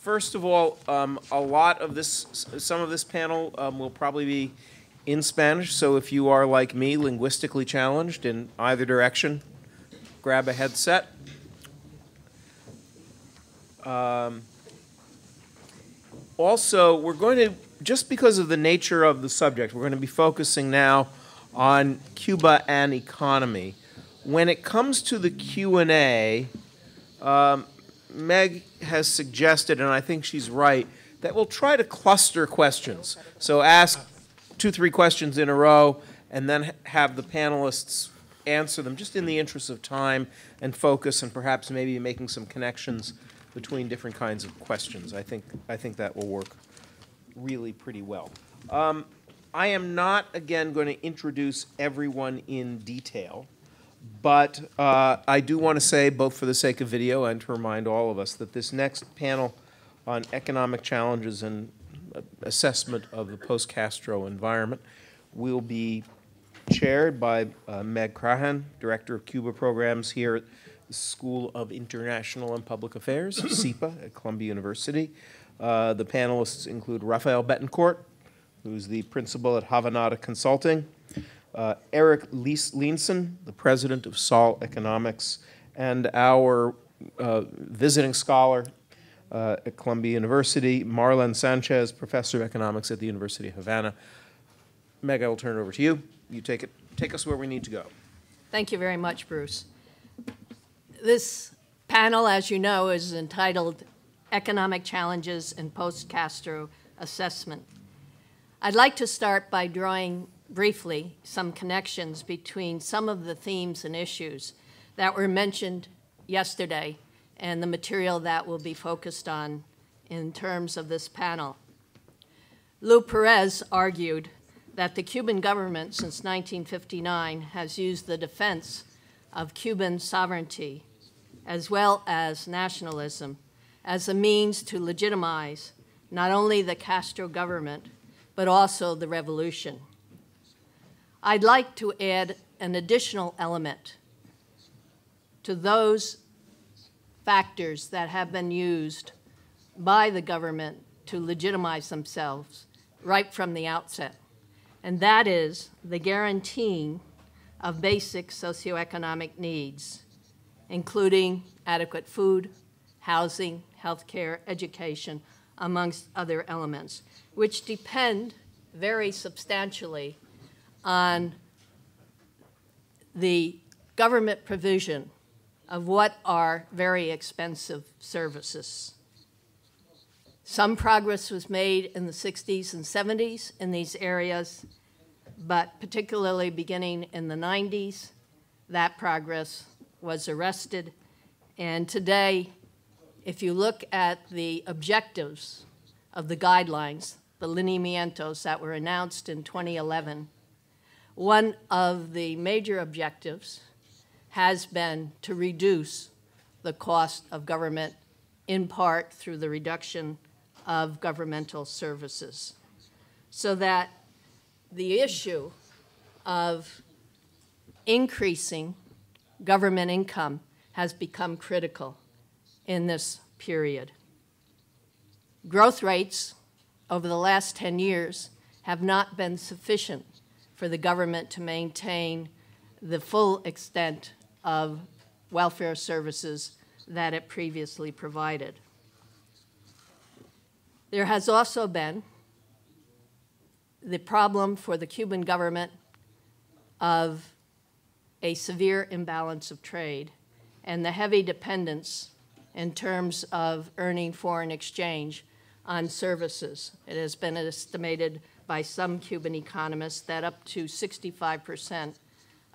First of all, um, a lot of this, some of this panel um, will probably be in Spanish, so if you are like me, linguistically challenged in either direction, grab a headset. Um, also, we're going to, just because of the nature of the subject, we're going to be focusing now on Cuba and economy. When it comes to the Q&A, um, Meg has suggested, and I think she's right, that we'll try to cluster questions. So ask two, three questions in a row, and then have the panelists answer them, just in the interest of time and focus, and perhaps maybe making some connections between different kinds of questions. I think, I think that will work really pretty well. Um, I am not, again, going to introduce everyone in detail. But uh, I do want to say, both for the sake of video and to remind all of us, that this next panel on economic challenges and uh, assessment of the post-Castro environment will be chaired by uh, Meg Crahan, Director of Cuba Programs here at the School of International and Public Affairs, (SIPA) at Columbia University. Uh, the panelists include Rafael Betancourt, who's the principal at Havanada Consulting, uh, Eric Lees the president of Sol Economics, and our uh, visiting scholar uh, at Columbia University, Marlon Sanchez, professor of economics at the University of Havana. Meg, I will turn it over to you. You take, it, take us where we need to go. Thank you very much, Bruce. This panel, as you know, is entitled Economic Challenges and Post-Castro Assessment. I'd like to start by drawing briefly some connections between some of the themes and issues that were mentioned yesterday and the material that will be focused on in terms of this panel. Lou Perez argued that the Cuban government since 1959 has used the defense of Cuban sovereignty as well as nationalism as a means to legitimize not only the Castro government, but also the revolution. I'd like to add an additional element to those factors that have been used by the government to legitimize themselves right from the outset, and that is the guaranteeing of basic socioeconomic needs, including adequate food, housing, healthcare, education, amongst other elements, which depend very substantially on the government provision of what are very expensive services. Some progress was made in the 60s and 70s in these areas, but particularly beginning in the 90s, that progress was arrested. And today, if you look at the objectives of the guidelines, the lineamientos that were announced in 2011, one of the major objectives has been to reduce the cost of government in part through the reduction of governmental services so that the issue of increasing government income has become critical in this period. Growth rates over the last 10 years have not been sufficient for the government to maintain the full extent of welfare services that it previously provided. There has also been the problem for the Cuban government of a severe imbalance of trade and the heavy dependence in terms of earning foreign exchange on services. It has been estimated by some Cuban economists that up to 65%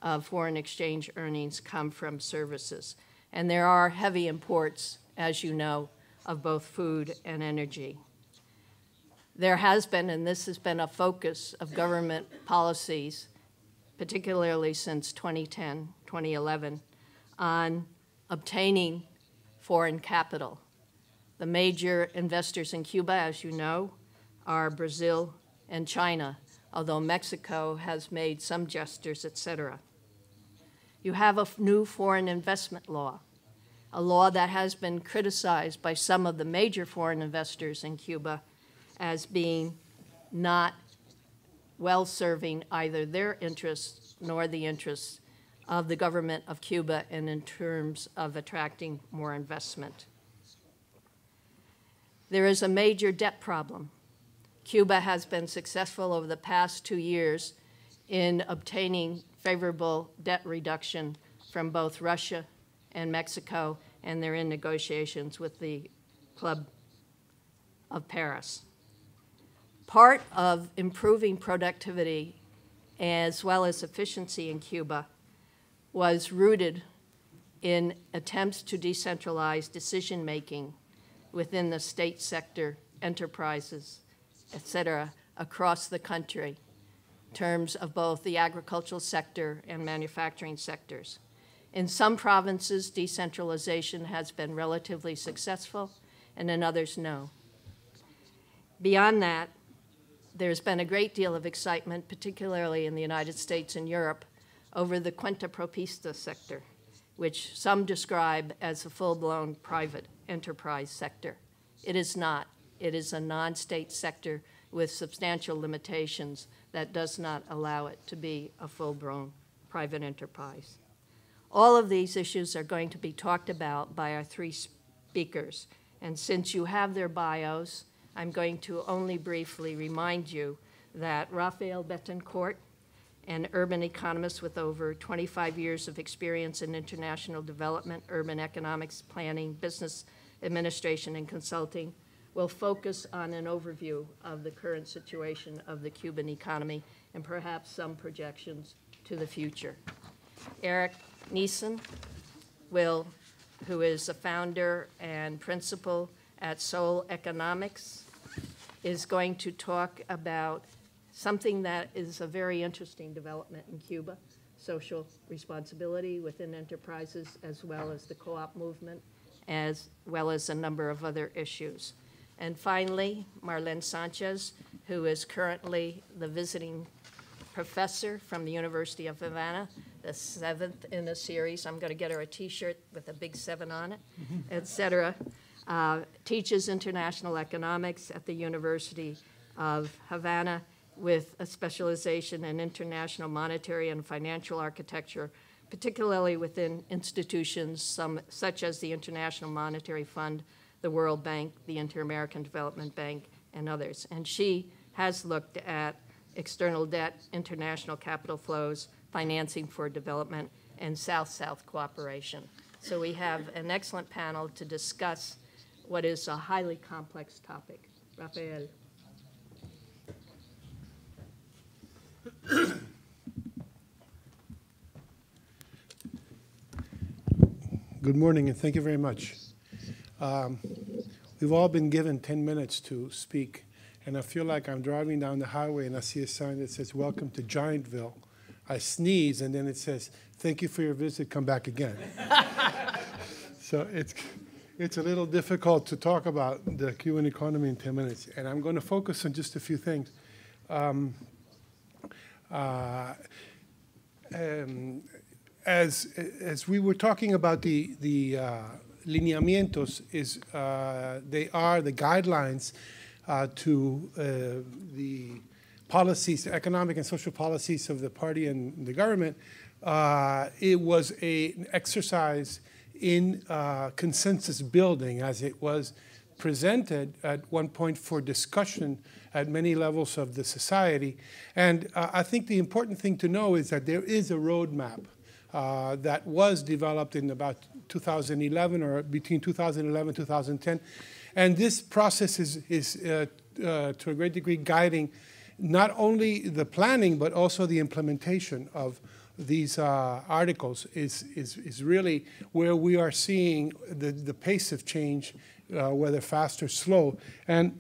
of foreign exchange earnings come from services. And there are heavy imports, as you know, of both food and energy. There has been, and this has been a focus of government policies, particularly since 2010, 2011, on obtaining foreign capital. The major investors in Cuba, as you know, are Brazil, and China, although Mexico has made some gestures, etc. You have a new foreign investment law, a law that has been criticized by some of the major foreign investors in Cuba as being not well serving either their interests nor the interests of the government of Cuba and in terms of attracting more investment. There is a major debt problem Cuba has been successful over the past two years in obtaining favorable debt reduction from both Russia and Mexico, and they're in negotiations with the Club of Paris. Part of improving productivity as well as efficiency in Cuba was rooted in attempts to decentralize decision making within the state sector enterprises et cetera, across the country in terms of both the agricultural sector and manufacturing sectors. In some provinces, decentralization has been relatively successful, and in others, no. Beyond that, there's been a great deal of excitement, particularly in the United States and Europe, over the Quinta Propista sector, which some describe as a full blown private enterprise sector. It is not it is a non-state sector with substantial limitations that does not allow it to be a full-blown private enterprise. All of these issues are going to be talked about by our three speakers. And since you have their bios, I'm going to only briefly remind you that Raphael Betancourt, an urban economist with over 25 years of experience in international development, urban economics, planning, business administration, and consulting, will focus on an overview of the current situation of the Cuban economy and perhaps some projections to the future. Eric Neeson will, who is a founder and principal at Soul Economics, is going to talk about something that is a very interesting development in Cuba, social responsibility within enterprises as well as the co-op movement as well as a number of other issues. And finally, Marlene Sanchez, who is currently the visiting professor from the University of Havana, the seventh in the series. I'm going to get her a T-shirt with a big seven on it, mm-hmm. etc. Uh, teaches international economics at the University of Havana with a specialization in international monetary and financial architecture, particularly within institutions some, such as the International Monetary Fund, the World Bank, the Inter American Development Bank, and others. And she has looked at external debt, international capital flows, financing for development, and South South cooperation. So we have an excellent panel to discuss what is a highly complex topic. Rafael. Good morning and thank you very much. Um, we've all been given 10 minutes to speak, and I feel like I'm driving down the highway and I see a sign that says, Welcome to Giantville. I sneeze, and then it says, Thank you for your visit, come back again. so it's, it's a little difficult to talk about the Cuban economy in 10 minutes, and I'm going to focus on just a few things. Um, uh, um, as as we were talking about the the uh, lineamientos is uh, they are the guidelines uh, to uh, the policies, economic and social policies of the party and the government. Uh, it was a, an exercise in uh, consensus building as it was presented at one point for discussion at many levels of the society. And uh, I think the important thing to know is that there is a roadmap uh, that was developed in about 2011 or between 2011 and 2010. And this process is, is uh, uh, to a great degree guiding not only the planning but also the implementation of these uh, articles is, is, is really where we are seeing the, the pace of change, uh, whether fast or slow. And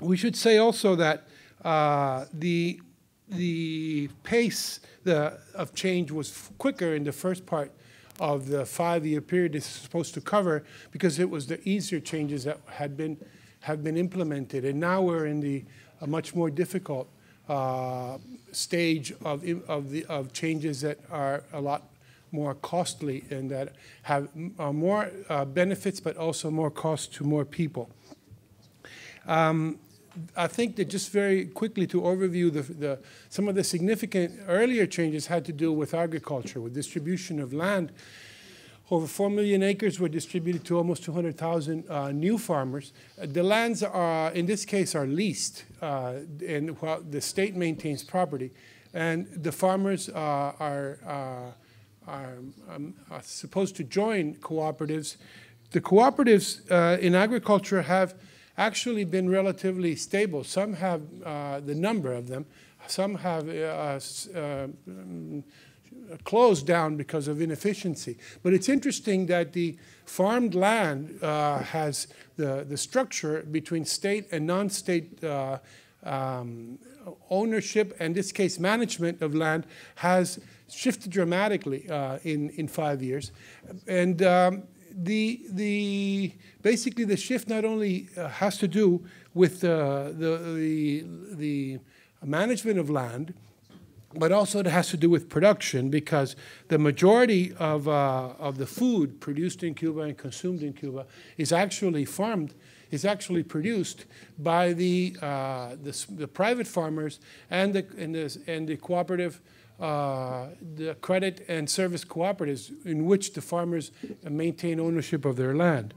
we should say also that uh, the the pace the, of change was quicker in the first part of the five-year period it's supposed to cover because it was the easier changes that had been have been implemented, and now we're in the a much more difficult uh, stage of of the of changes that are a lot more costly and that have uh, more uh, benefits, but also more cost to more people. Um, I think that just very quickly to overview the, the, some of the significant earlier changes had to do with agriculture, with distribution of land. Over 4 million acres were distributed to almost 200,000 uh, new farmers. Uh, the lands are, in this case, are leased, uh, and while the state maintains property, and the farmers uh, are, uh, are, um, are supposed to join cooperatives. The cooperatives uh, in agriculture have actually been relatively stable. Some have, uh, the number of them, some have uh, uh closed down because of inefficiency. But it's interesting that the farmed land uh, has the, the structure between state and non-state uh, um, ownership, and this case management of land, has shifted dramatically uh, in, in five years. And um, the, the, basically the shift not only uh, has to do with uh, the, the, the management of land, but also it has to do with production because the majority of, uh, of the food produced in Cuba and consumed in Cuba is actually farmed, is actually produced by the, uh, the, the, private farmers and the, and the, and the cooperative uh, the credit and service cooperatives in which the farmers maintain ownership of their land.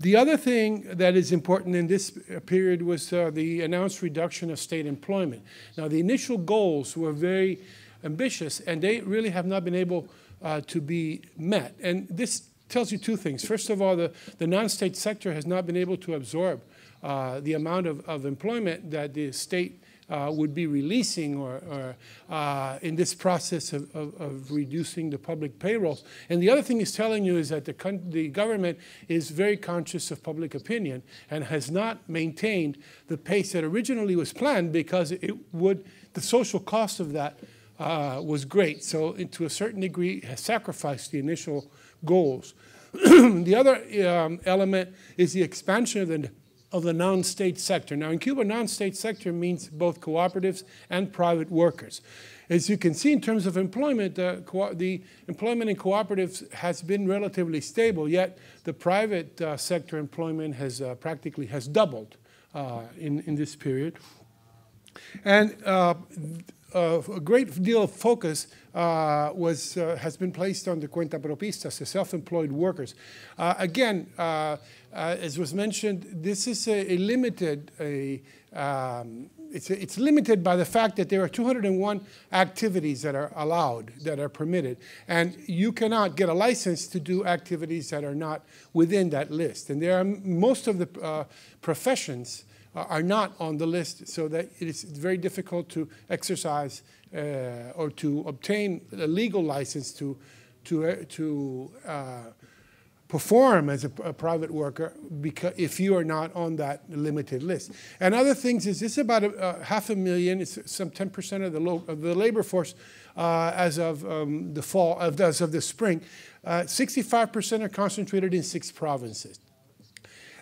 The other thing that is important in this period was uh, the announced reduction of state employment. Now, the initial goals were very ambitious, and they really have not been able uh, to be met. And this tells you two things. First of all, the, the non-state sector has not been able to absorb uh, the amount of, of employment that the state uh, would be releasing or, or uh, in this process of, of, of, reducing the public payrolls. And the other thing he's telling you is that the, the government is very conscious of public opinion and has not maintained the pace that originally was planned because it would, the social cost of that uh, was great. So it, to a certain degree, has sacrificed the initial goals. the other um, element is the expansion of the of the non-state sector. Now in Cuba, non-state sector means both cooperatives and private workers. As you can see in terms of employment, uh, the employment in cooperatives has been relatively stable, yet the private uh, sector employment has uh, practically has doubled uh, in, in this period. And uh, uh, a great deal of focus uh, was, uh, has been placed on the cuenta propistas, the self-employed workers. Uh, again, uh, as was mentioned, this is a, a limited, a, um, it's, a, it's limited by the fact that there are 201 activities that are allowed, that are permitted. And you cannot get a license to do activities that are not within that list. And there are most of the uh, professions uh, are not on the list, so that it is very difficult to exercise uh, or to obtain a legal license to, to, uh, to uh, perform as a, a private worker because if you are not on that limited list. And other things is this about a, a half a million, it's some 10% of the, low, of the labor force uh, as of um, the fall, of, as of the spring. 65% uh, are concentrated in six provinces.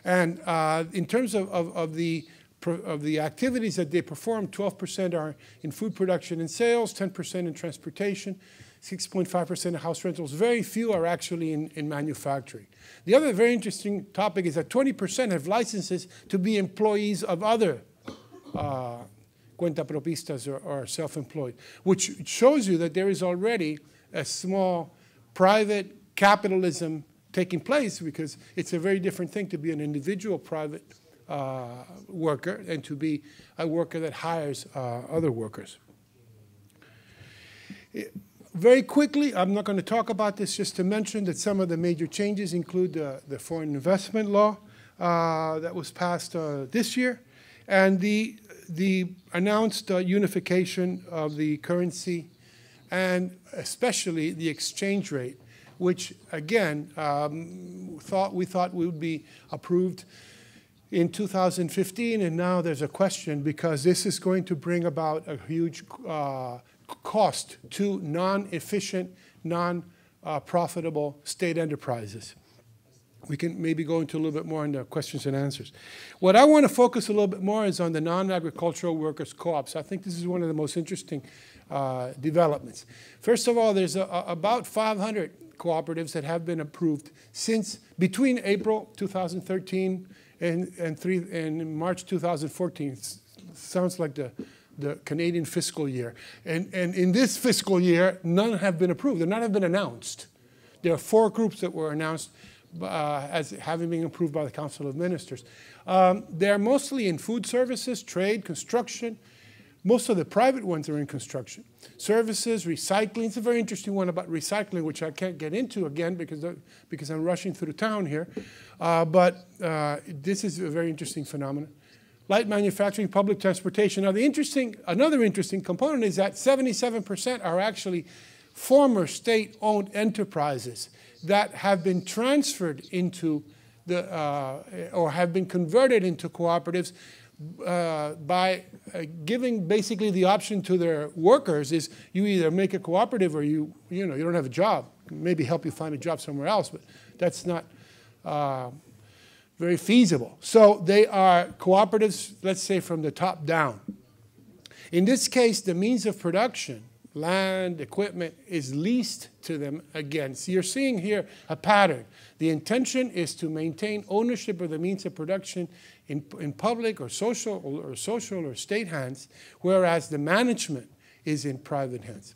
And uh, in terms of, of, of the of the activities that they perform, 12% are in food production and sales, 10% in transportation, 6.5% of house rentals. Very few are actually in, in manufacturing. The other very interesting topic is that 20% have licenses to be employees of other uh, cuentapropistas or, or self-employed, which shows you that there is already a small private capitalism taking place because it's a very different thing to be an individual private uh, worker and to be a worker that hires uh, other workers. It, very quickly, I'm not going to talk about this, just to mention that some of the major changes include the, the foreign investment law uh, that was passed uh, this year and the, the announced uh, unification of the currency and especially the exchange rate, which again um, thought we thought would be approved in 2015, and now there's a question because this is going to bring about a huge uh, cost to non-efficient, non-profitable state enterprises. We can maybe go into a little bit more on the questions and answers. What I want to focus a little bit more is on the non-agricultural workers co-ops. I think this is one of the most interesting uh, developments. First of all, there's a, a, about 500 cooperatives that have been approved since between April 2013 and, and, three, and March 2014. sounds like the the Canadian fiscal year. And, and in this fiscal year, none have been approved. None have been announced. There are four groups that were announced uh, as having been approved by the Council of Ministers. Um, they're mostly in food services, trade, construction. Most of the private ones are in construction. Services, recycling. It's a very interesting one about recycling, which I can't get into again because, because I'm rushing through town here. Uh, but uh, this is a very interesting phenomenon light manufacturing, public transportation. Now, the interesting, another interesting component is that 77% are actually former state-owned enterprises that have been transferred into the, uh, or have been converted into cooperatives uh, by uh, giving basically the option to their workers is you either make a cooperative or you, you know, you don't have a job. Maybe help you find a job somewhere else, but that's not uh, very feasible. So they are cooperatives, let's say, from the top down. In this case, the means of production, land, equipment, is leased to them again. So you're seeing here a pattern. The intention is to maintain ownership of the means of production in, in public or social or, or social or state hands, whereas the management is in private hands.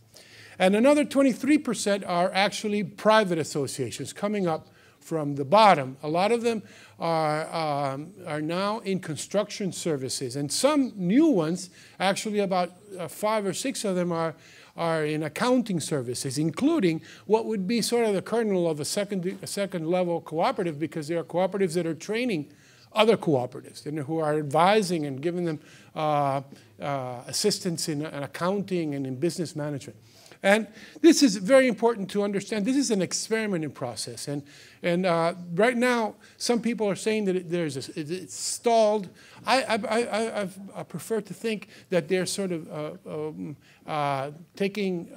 And another 23% are actually private associations coming up from the bottom. A lot of them are, um, are now in construction services, and some new ones, actually, about uh, five or six of them are. Are in accounting services, including what would be sort of the kernel of a second, a second level cooperative, because there are cooperatives that are training other cooperatives and who are advising and giving them uh, uh, assistance in, in accounting and in business management. And this is very important to understand. This is an experiment in process. And, and uh, right now, some people are saying that it, there's a, it, it's stalled. I, I, I, I, prefer to think that they're sort of uh, um, uh, taking,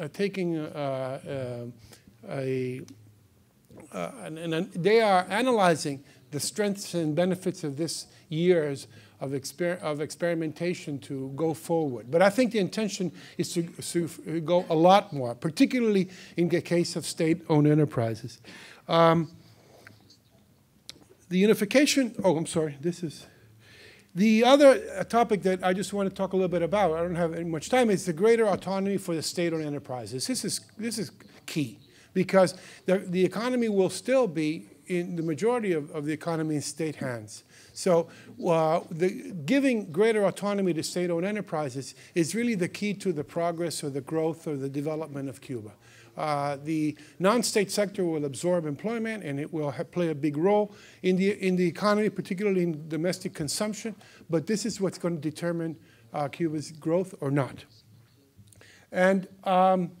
uh, taking uh, uh, a, and, and they are analyzing the strengths and benefits of this year's of, exper of experimentation to go forward. But I think the intention is to, to go a lot more, particularly in the case of state-owned enterprises. Um, the unification, oh, I'm sorry, this is, the other uh, topic that I just want to talk a little bit about, I don't have much time, is the greater autonomy for the state-owned enterprises. This is, this is key because the, the economy will still be in the majority of, of the economy in state hands. So uh, the, giving greater autonomy to state-owned enterprises is really the key to the progress or the growth or the development of Cuba. Uh, the non-state sector will absorb employment and it will play a big role in the, in the economy, particularly in domestic consumption, but this is what's going to determine uh, Cuba's growth or not. And um,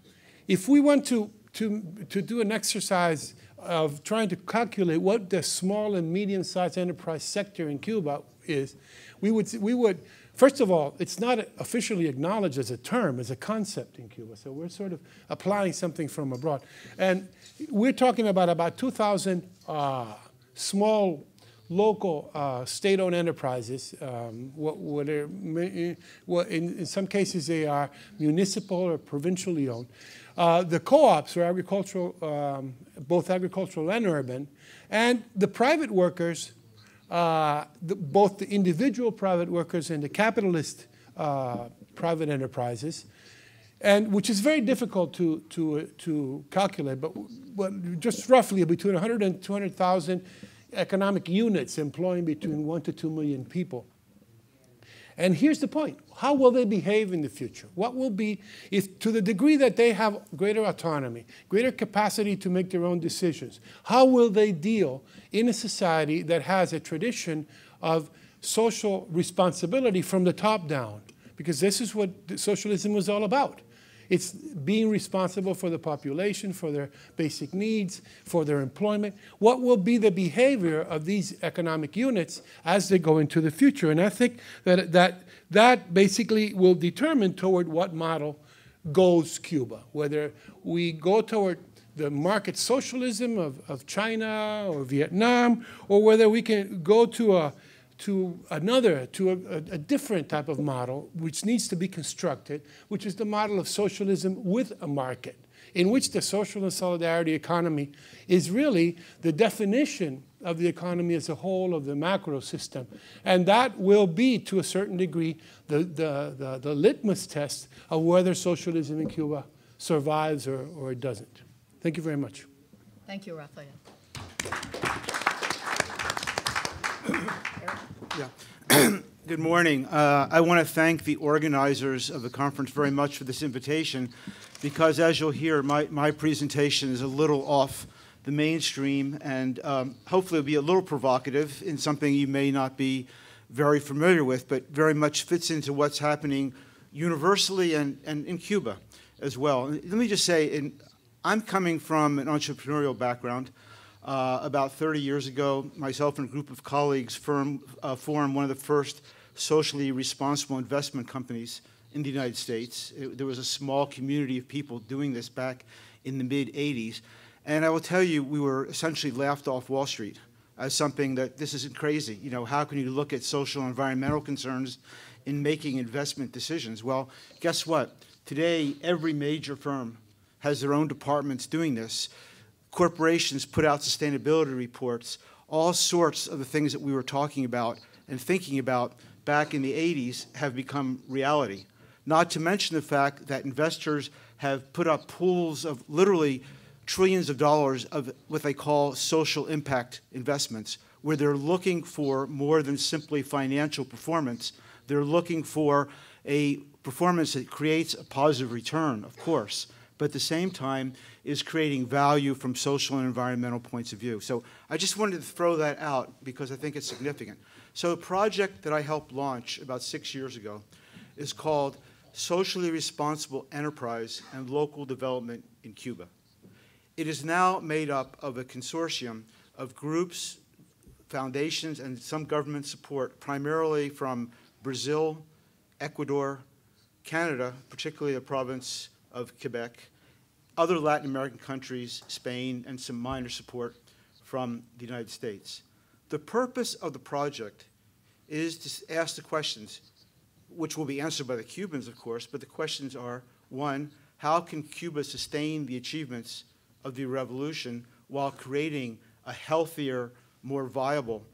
if we want to, to, to do an exercise of trying to calculate what the small and medium-sized enterprise sector in Cuba is, we would, we would first of all, it's not officially acknowledged as a term, as a concept in Cuba. So we're sort of applying something from abroad. And we're talking about about 2,000 uh, small local uh, state-owned enterprises. Um, what, what are, what in, in some cases, they are municipal or provincially owned. Uh, the co-ops were agricultural, um, both agricultural and urban, and the private workers, uh, the, both the individual private workers and the capitalist uh, private enterprises, and which is very difficult to, to, uh, to calculate, but, but just roughly between 100 and 200,000 economic units employing between 1 to 2 million people. And here's the point how will they behave in the future? What will be, if to the degree that they have greater autonomy, greater capacity to make their own decisions, how will they deal in a society that has a tradition of social responsibility from the top down? Because this is what socialism was all about. It's being responsible for the population, for their basic needs, for their employment. What will be the behavior of these economic units as they go into the future? And I think that that, that basically will determine toward what model goes Cuba, whether we go toward the market socialism of, of China or Vietnam, or whether we can go to a to another, to a, a, different type of model, which needs to be constructed, which is the model of socialism with a market, in which the social and solidarity economy is really the definition of the economy as a whole of the macro system. And that will be, to a certain degree, the, the, the, the litmus test of whether socialism in Cuba survives or, or doesn't. Thank you very much. Thank you, Rafael. Yeah. Good morning. Uh, I want to thank the organizers of the conference very much for this invitation because, as you'll hear, my, my presentation is a little off the mainstream and um, hopefully it'll be a little provocative in something you may not be very familiar with, but very much fits into what's happening universally and, and in Cuba as well. Let me just say, in, I'm coming from an entrepreneurial background. Uh, about 30 years ago, myself and a group of colleagues firm, uh, formed one of the first socially responsible investment companies in the United States. It, there was a small community of people doing this back in the mid 80s. And I will tell you, we were essentially laughed off Wall Street as something that this isn't crazy. You know, how can you look at social and environmental concerns in making investment decisions? Well, guess what? Today, every major firm has their own departments doing this corporations put out sustainability reports, all sorts of the things that we were talking about and thinking about back in the 80s have become reality. Not to mention the fact that investors have put up pools of literally trillions of dollars of what they call social impact investments, where they're looking for more than simply financial performance. They're looking for a performance that creates a positive return, of course but at the same time is creating value from social and environmental points of view. So I just wanted to throw that out because I think it's significant. So a project that I helped launch about six years ago is called Socially Responsible Enterprise and Local Development in Cuba. It is now made up of a consortium of groups, foundations, and some government support, primarily from Brazil, Ecuador, Canada, particularly the province of Quebec, other Latin American countries, Spain, and some minor support from the United States. The purpose of the project is to ask the questions, which will be answered by the Cubans, of course, but the questions are, one, how can Cuba sustain the achievements of the revolution while creating a healthier, more viable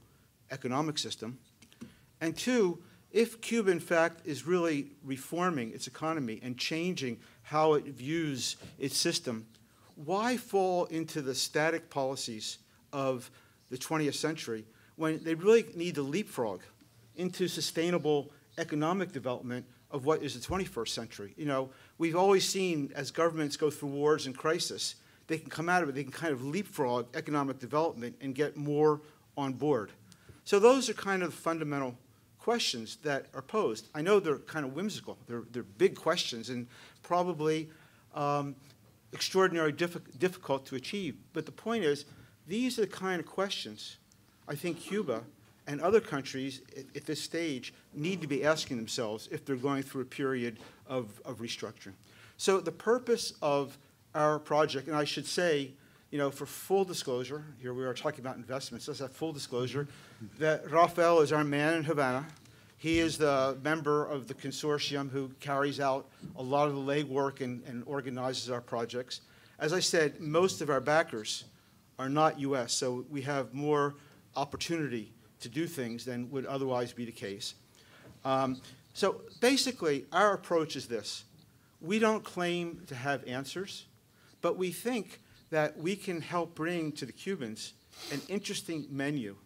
economic system? And two, if Cuba, in fact, is really reforming its economy and changing how it views its system, why fall into the static policies of the 20th century when they really need to leapfrog into sustainable economic development of what is the 21st century. You know, we've always seen as governments go through wars and crisis, they can come out of it, they can kind of leapfrog economic development and get more on board. So those are kind of fundamental questions that are posed. I know they're kind of whimsical, they're, they're big questions, and probably um, extraordinarily difficult to achieve. But the point is, these are the kind of questions I think Cuba and other countries at, at this stage need to be asking themselves if they're going through a period of, of restructuring. So the purpose of our project, and I should say, you know, for full disclosure, here we are talking about investments, let's have full disclosure, that Rafael is our man in Havana. He is the member of the consortium who carries out a lot of the legwork and, and organizes our projects. As I said, most of our backers are not U.S., so we have more opportunity to do things than would otherwise be the case. Um, so basically, our approach is this. We don't claim to have answers, but we think that we can help bring to the Cubans an interesting menu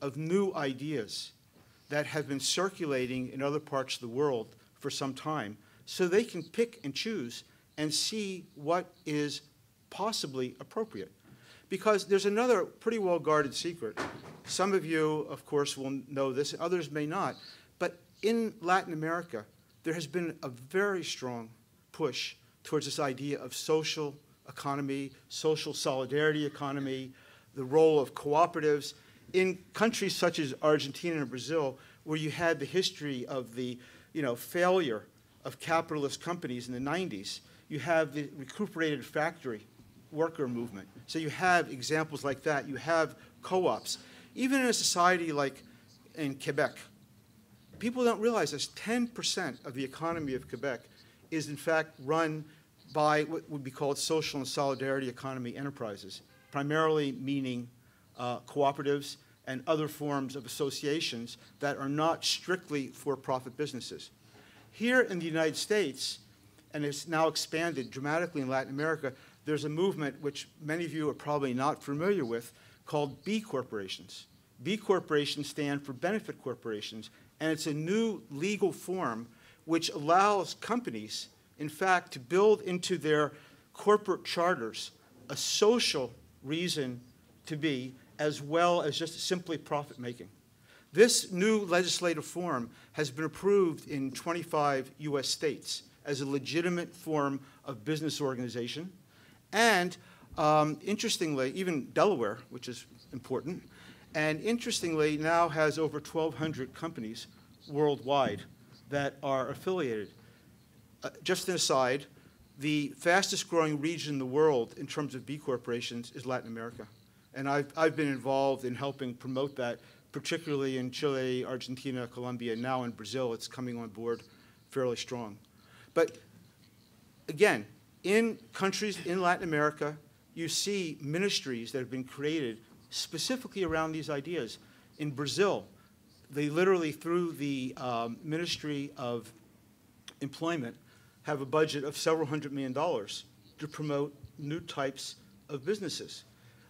of new ideas that have been circulating in other parts of the world for some time so they can pick and choose and see what is possibly appropriate. Because there's another pretty well guarded secret. Some of you, of course, will know this, others may not. But in Latin America, there has been a very strong push towards this idea of social economy, social solidarity economy, the role of cooperatives in countries such as Argentina and Brazil, where you had the history of the you know, failure of capitalist companies in the 90s, you have the recuperated factory worker movement. So you have examples like that. You have co-ops. Even in a society like in Quebec, people don't realize this. 10% of the economy of Quebec is in fact run by what would be called social and solidarity economy enterprises, primarily meaning uh, cooperatives, and other forms of associations that are not strictly for-profit businesses. Here in the United States, and it's now expanded dramatically in Latin America, there's a movement which many of you are probably not familiar with called B corporations. B corporations stand for benefit corporations, and it's a new legal form which allows companies, in fact, to build into their corporate charters a social reason to be as well as just simply profit making. This new legislative form has been approved in 25 US states as a legitimate form of business organization. And um, interestingly, even Delaware, which is important, and interestingly now has over 1,200 companies worldwide that are affiliated. Uh, just an aside, the fastest growing region in the world in terms of B corporations is Latin America. And I've, I've been involved in helping promote that, particularly in Chile, Argentina, Colombia, and now in Brazil. It's coming on board fairly strong. But again, in countries in Latin America, you see ministries that have been created specifically around these ideas. In Brazil, they literally, through the um, Ministry of Employment, have a budget of several hundred million dollars to promote new types of businesses.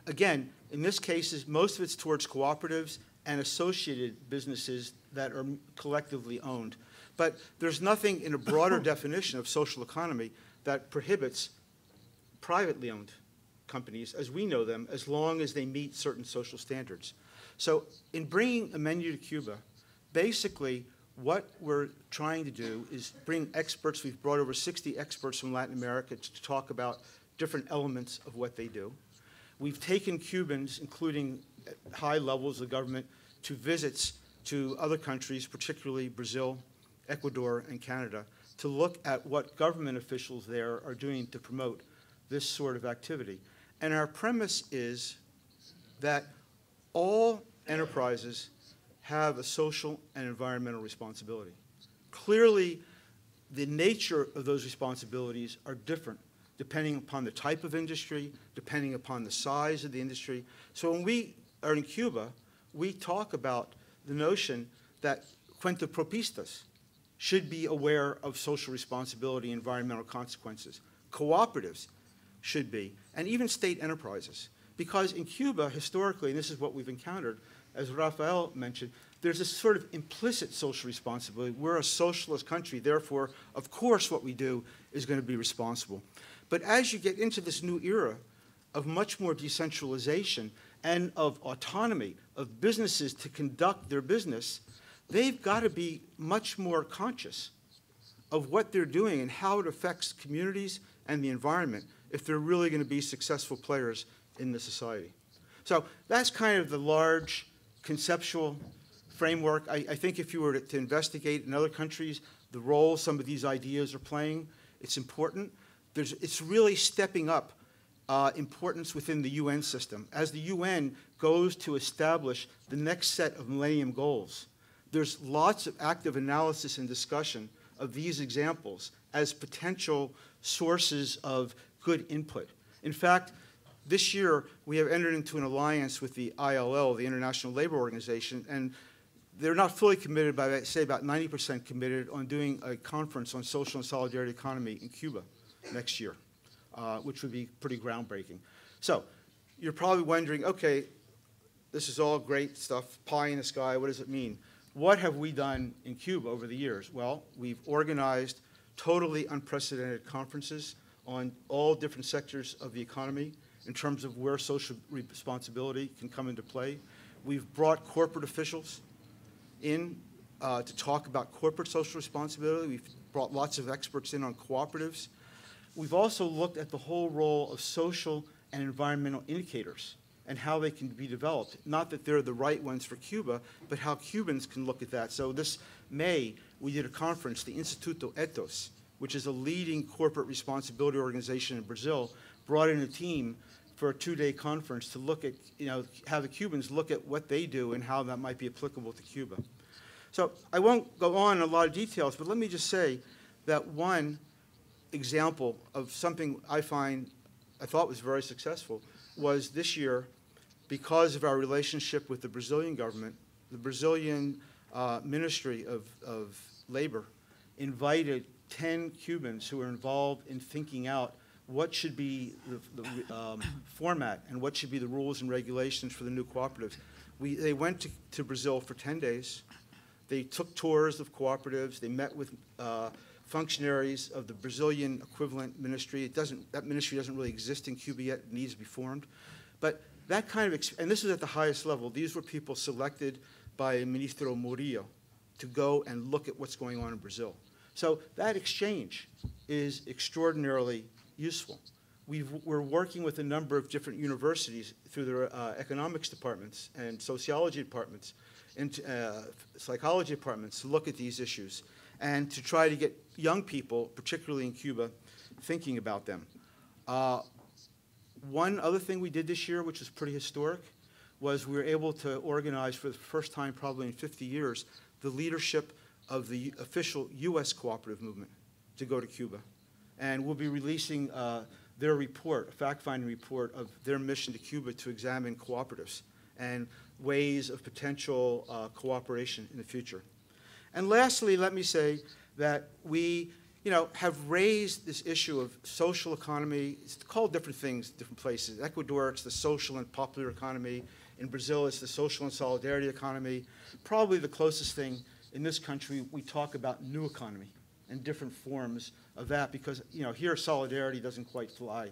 Again, in this case, most of it's towards cooperatives and associated businesses that are collectively owned. But there's nothing in a broader definition of social economy that prohibits privately owned companies as we know them as long as they meet certain social standards. So in bringing a menu to Cuba, basically what we're trying to do is bring experts. We've brought over 60 experts from Latin America to talk about different elements of what they do. We've taken Cubans, including high levels of government, to visits to other countries, particularly Brazil, Ecuador, and Canada, to look at what government officials there are doing to promote this sort of activity. And our premise is that all enterprises have a social and environmental responsibility. Clearly, the nature of those responsibilities are different depending upon the type of industry, depending upon the size of the industry. So when we are in Cuba, we talk about the notion that quintopropistas should be aware of social responsibility, environmental consequences. Cooperatives should be, and even state enterprises. Because in Cuba, historically, and this is what we've encountered, as Rafael mentioned, there's a sort of implicit social responsibility. We're a socialist country, therefore, of course, what we do is going to be responsible. But as you get into this new era of much more decentralization and of autonomy of businesses to conduct their business, they've got to be much more conscious of what they're doing and how it affects communities and the environment if they're really going to be successful players in the society. So that's kind of the large conceptual framework. I, I think if you were to, to investigate in other countries the role some of these ideas are playing, it's important. There's, it's really stepping up uh, importance within the UN system. As the UN goes to establish the next set of Millennium Goals, there's lots of active analysis and discussion of these examples as potential sources of good input. In fact, this year we have entered into an alliance with the ILO, the International Labor Organization, and they're not fully committed, but I say about 90% committed on doing a conference on social and solidarity economy in Cuba next year, uh, which would be pretty groundbreaking. So you're probably wondering, okay, this is all great stuff, pie in the sky, what does it mean? What have we done in Cuba over the years? Well, we've organized totally unprecedented conferences on all different sectors of the economy in terms of where social responsibility can come into play. We've brought corporate officials in uh, to talk about corporate social responsibility. We've brought lots of experts in on cooperatives We've also looked at the whole role of social and environmental indicators and how they can be developed. Not that they're the right ones for Cuba, but how Cubans can look at that. So this May, we did a conference, the Instituto Etos, which is a leading corporate responsibility organization in Brazil, brought in a team for a two-day conference to look at, you know, how the Cubans look at what they do and how that might be applicable to Cuba. So I won't go on in a lot of details, but let me just say that one, example of something I find I thought was very successful was this year, because of our relationship with the Brazilian government, the Brazilian uh, Ministry of, of Labor invited 10 Cubans who were involved in thinking out what should be the, the um, format and what should be the rules and regulations for the new cooperatives. We, they went to, to Brazil for 10 days. They took tours of cooperatives. They met with uh, functionaries of the Brazilian equivalent ministry. It doesn't, that ministry doesn't really exist in Cuba yet, it needs to be formed. But that kind of, and this is at the highest level, these were people selected by Ministro Murillo to go and look at what's going on in Brazil. So that exchange is extraordinarily useful. we are working with a number of different universities through their uh, economics departments and sociology departments and uh, psychology departments to look at these issues and to try to get young people, particularly in Cuba, thinking about them. Uh, one other thing we did this year, which is pretty historic, was we were able to organize for the first time probably in 50 years the leadership of the official U.S. cooperative movement to go to Cuba. And we'll be releasing uh, their report, a fact-finding report of their mission to Cuba to examine cooperatives and ways of potential uh, cooperation in the future. And lastly, let me say that we you know, have raised this issue of social economy. It's called different things, different places. Ecuador, it's the social and popular economy. In Brazil, it's the social and solidarity economy. Probably the closest thing in this country, we talk about new economy and different forms of that because, you know, here solidarity doesn't quite fly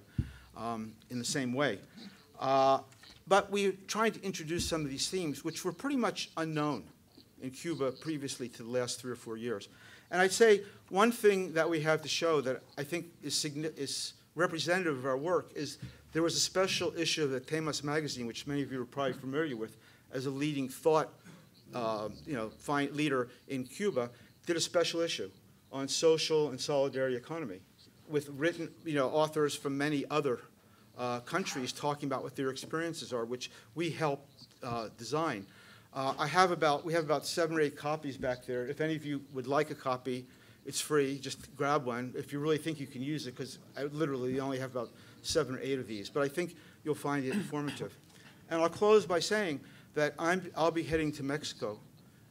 um, in the same way. Uh, but we're trying to introduce some of these themes, which were pretty much unknown in Cuba previously to the last three or four years. And I'd say one thing that we have to show that I think is, is representative of our work is there was a special issue of the Temas magazine, which many of you are probably familiar with, as a leading thought uh, you know, leader in Cuba, did a special issue on social and solidarity economy with written you know, authors from many other uh, countries talking about what their experiences are, which we helped uh, design. Uh, I have about, we have about seven or eight copies back there. If any of you would like a copy, it's free. Just grab one if you really think you can use it, because I literally only have about seven or eight of these. But I think you'll find it informative. And I'll close by saying that I'm, I'll be heading to Mexico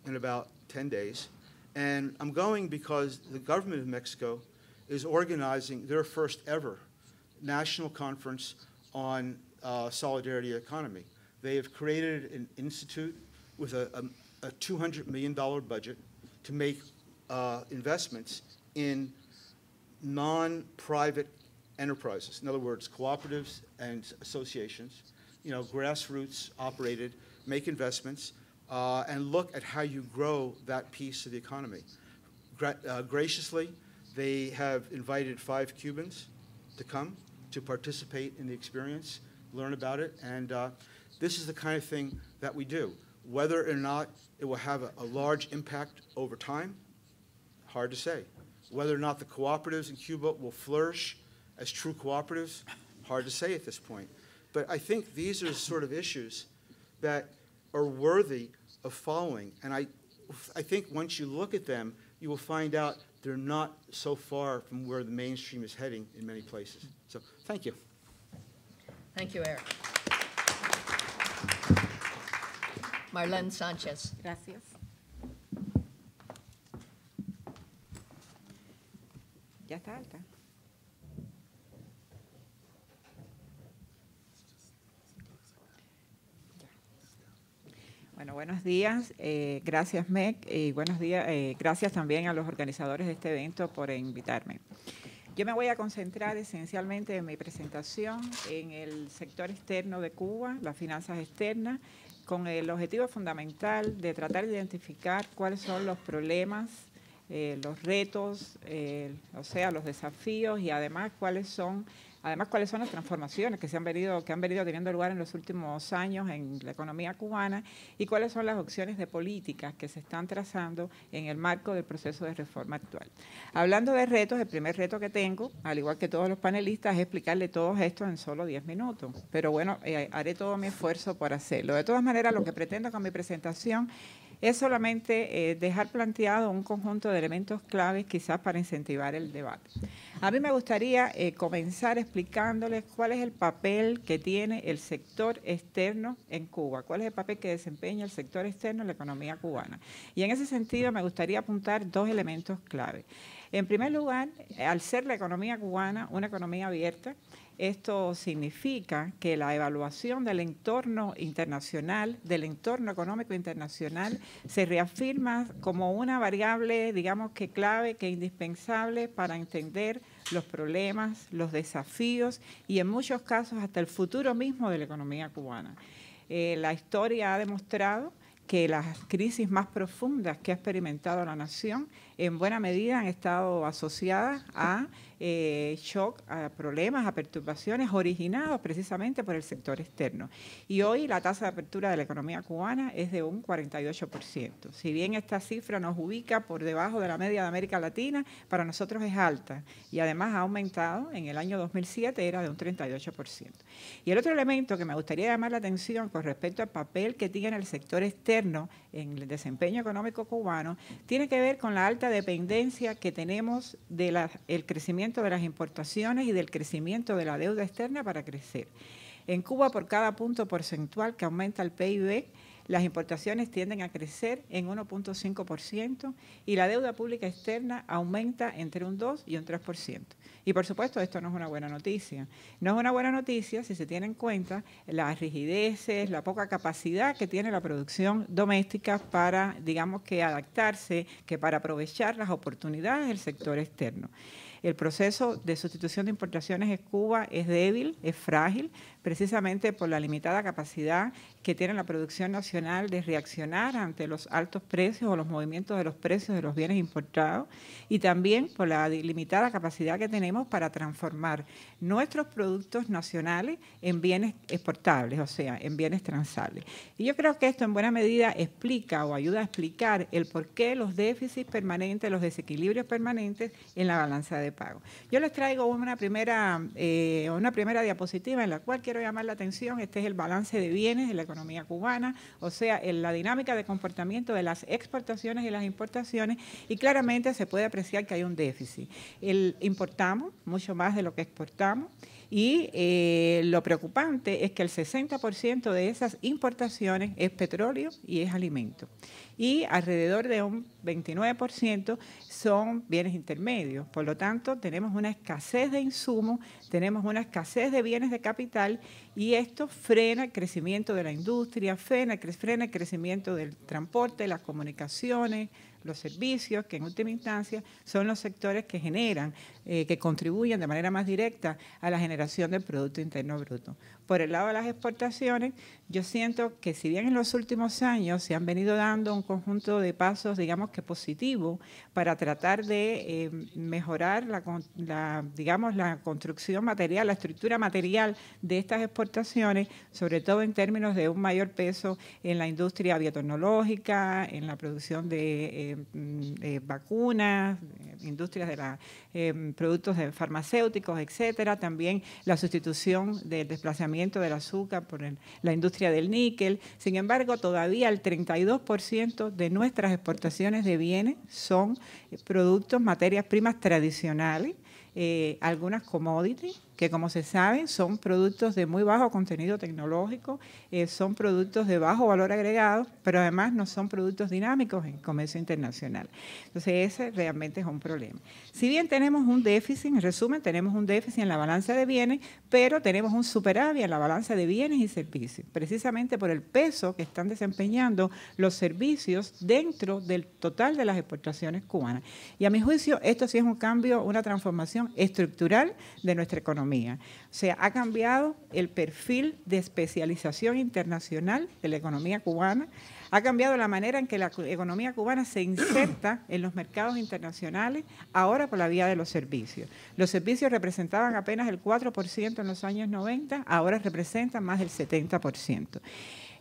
in about 10 days. And I'm going because the government of Mexico is organizing their first ever national conference on uh, solidarity economy. They have created an institute with a, a, a $200 million budget to make uh, investments in non-private enterprises. In other words, cooperatives and associations, you know, grassroots operated, make investments, uh, and look at how you grow that piece of the economy. Gra uh, graciously, they have invited five Cubans to come to participate in the experience, learn about it, and uh, this is the kind of thing that we do. Whether or not it will have a, a large impact over time, hard to say. Whether or not the cooperatives in Cuba will flourish as true cooperatives, hard to say at this point. But I think these are the sort of issues that are worthy of following. And I, I think once you look at them, you will find out they're not so far from where the mainstream is heading in many places. So thank you. Thank you, Eric. Marlene Sánchez. Gracias. Ya está alta. Bueno, buenos días. Eh, gracias, MEC. Y buenos días. Eh, gracias también a los organizadores de este evento por invitarme. Yo me voy a concentrar esencialmente en mi presentación en el sector externo de Cuba, las finanzas externas con el objetivo fundamental de tratar de identificar cuáles son los problemas, eh, los retos, eh, o sea, los desafíos y además cuáles son Además, cuáles son las transformaciones que se han venido, que han venido teniendo lugar en los últimos años en la economía cubana y cuáles son las opciones de políticas que se están trazando en el marco del proceso de reforma actual. Hablando de retos, el primer reto que tengo, al igual que todos los panelistas, es explicarle todos estos en solo 10 minutos. Pero bueno, eh, haré todo mi esfuerzo por hacerlo. De todas maneras, lo que pretendo con mi presentación es solamente eh, dejar planteado un conjunto de elementos claves quizás para incentivar el debate. A mí me gustaría eh, comenzar explicándoles cuál es el papel que tiene el sector externo en Cuba, cuál es el papel que desempeña el sector externo en la economía cubana. Y en ese sentido me gustaría apuntar dos elementos clave. En primer lugar, al ser la economía cubana una economía abierta, esto significa que la evaluación del entorno internacional, del entorno económico internacional, se reafirma como una variable, digamos que clave, que indispensable para entender los problemas, los desafíos y en muchos casos hasta el futuro mismo de la economía cubana. Eh, la historia ha demostrado que las crisis más profundas que ha experimentado la nación en buena medida han estado asociadas a eh, shock, a problemas, a perturbaciones originados precisamente por el sector externo. Y hoy la tasa de apertura de la economía cubana es de un 48%. Si bien esta cifra nos ubica por debajo de la media de América Latina, para nosotros es alta y además ha aumentado, en el año 2007 era de un 38%. Y el otro elemento que me gustaría llamar la atención con respecto al papel que tiene el sector externo en el desempeño económico cubano tiene que ver con la alta dependencia que tenemos del crecimiento de las importaciones y del crecimiento de la deuda externa para crecer. En Cuba, por cada punto porcentual que aumenta el PIB, las importaciones tienden a crecer en 1.5% y la deuda pública externa aumenta entre un 2 y un 3%. Y por supuesto, esto no es una buena noticia. No es una buena noticia si se tiene en cuenta las rigideces, la poca capacidad que tiene la producción doméstica para, digamos que, adaptarse, que para aprovechar las oportunidades del sector externo. El proceso de sustitución de importaciones en Cuba es débil, es frágil, precisamente por la limitada capacidad que tiene la producción nacional de reaccionar ante los altos precios o los movimientos de los precios de los bienes importados y también por la limitada capacidad que tenemos para transformar nuestros productos nacionales en bienes exportables, o sea, en bienes transables. Y yo creo que esto en buena medida explica o ayuda a explicar el por qué los déficits permanentes, los desequilibrios permanentes en la balanza de pago. Yo les traigo una primera, eh, una primera diapositiva en la cual quiero llamar la atención. Este es el balance de bienes de la economía cubana, o sea, en la dinámica de comportamiento de las exportaciones y las importaciones, y claramente se puede apreciar que hay un déficit. importamos mucho más de lo que exportamos. Y eh, lo preocupante es que el 60% de esas importaciones es petróleo y es alimento y alrededor de un 29% son bienes intermedios. Por lo tanto, tenemos una escasez de insumos, tenemos una escasez de bienes de capital y esto frena el crecimiento de la industria, frena, frena el crecimiento del transporte, las comunicaciones, los servicios, que en última instancia son los sectores que generan, eh, que contribuyen de manera más directa a la generación del Producto Interno Bruto. Por el lado de las exportaciones, yo siento que si bien en los últimos años se han venido dando un conjunto de pasos, digamos que positivos, para tratar de eh, mejorar la, digamos, la construcción material, la estructura material de estas exportaciones, sobre todo en términos de un mayor peso en la industria biotecnológica, en la producción de, eh, vacunas, industrias de eh, productos farmacéuticos, etcétera, también la sustitución del desplazamiento del azúcar, por la industria del níquel. Sin embargo, todavía el 32% de nuestras exportaciones de bienes son productos, materias primas tradicionales, eh, algunas commodities que como se sabe son productos de muy bajo contenido tecnológico, eh, son productos de bajo valor agregado, pero además no son productos dinámicos en comercio internacional. Entonces ese realmente es un problema. Si bien tenemos un déficit, en resumen, tenemos un déficit en la balanza de bienes, pero tenemos un superávit en la balanza de bienes y servicios, precisamente por el peso que están desempeñando los servicios dentro del total de las exportaciones cubanas. Y a mi juicio esto sí es un cambio, una transformación estructural de nuestra economía. O sea, ha cambiado el perfil de especialización internacional de la economía cubana, ha cambiado la manera en que la economía cubana se inserta en los mercados internacionales, ahora por la vía de los servicios. Los servicios representaban apenas el 4% en los años 90, ahora representan más del 70%.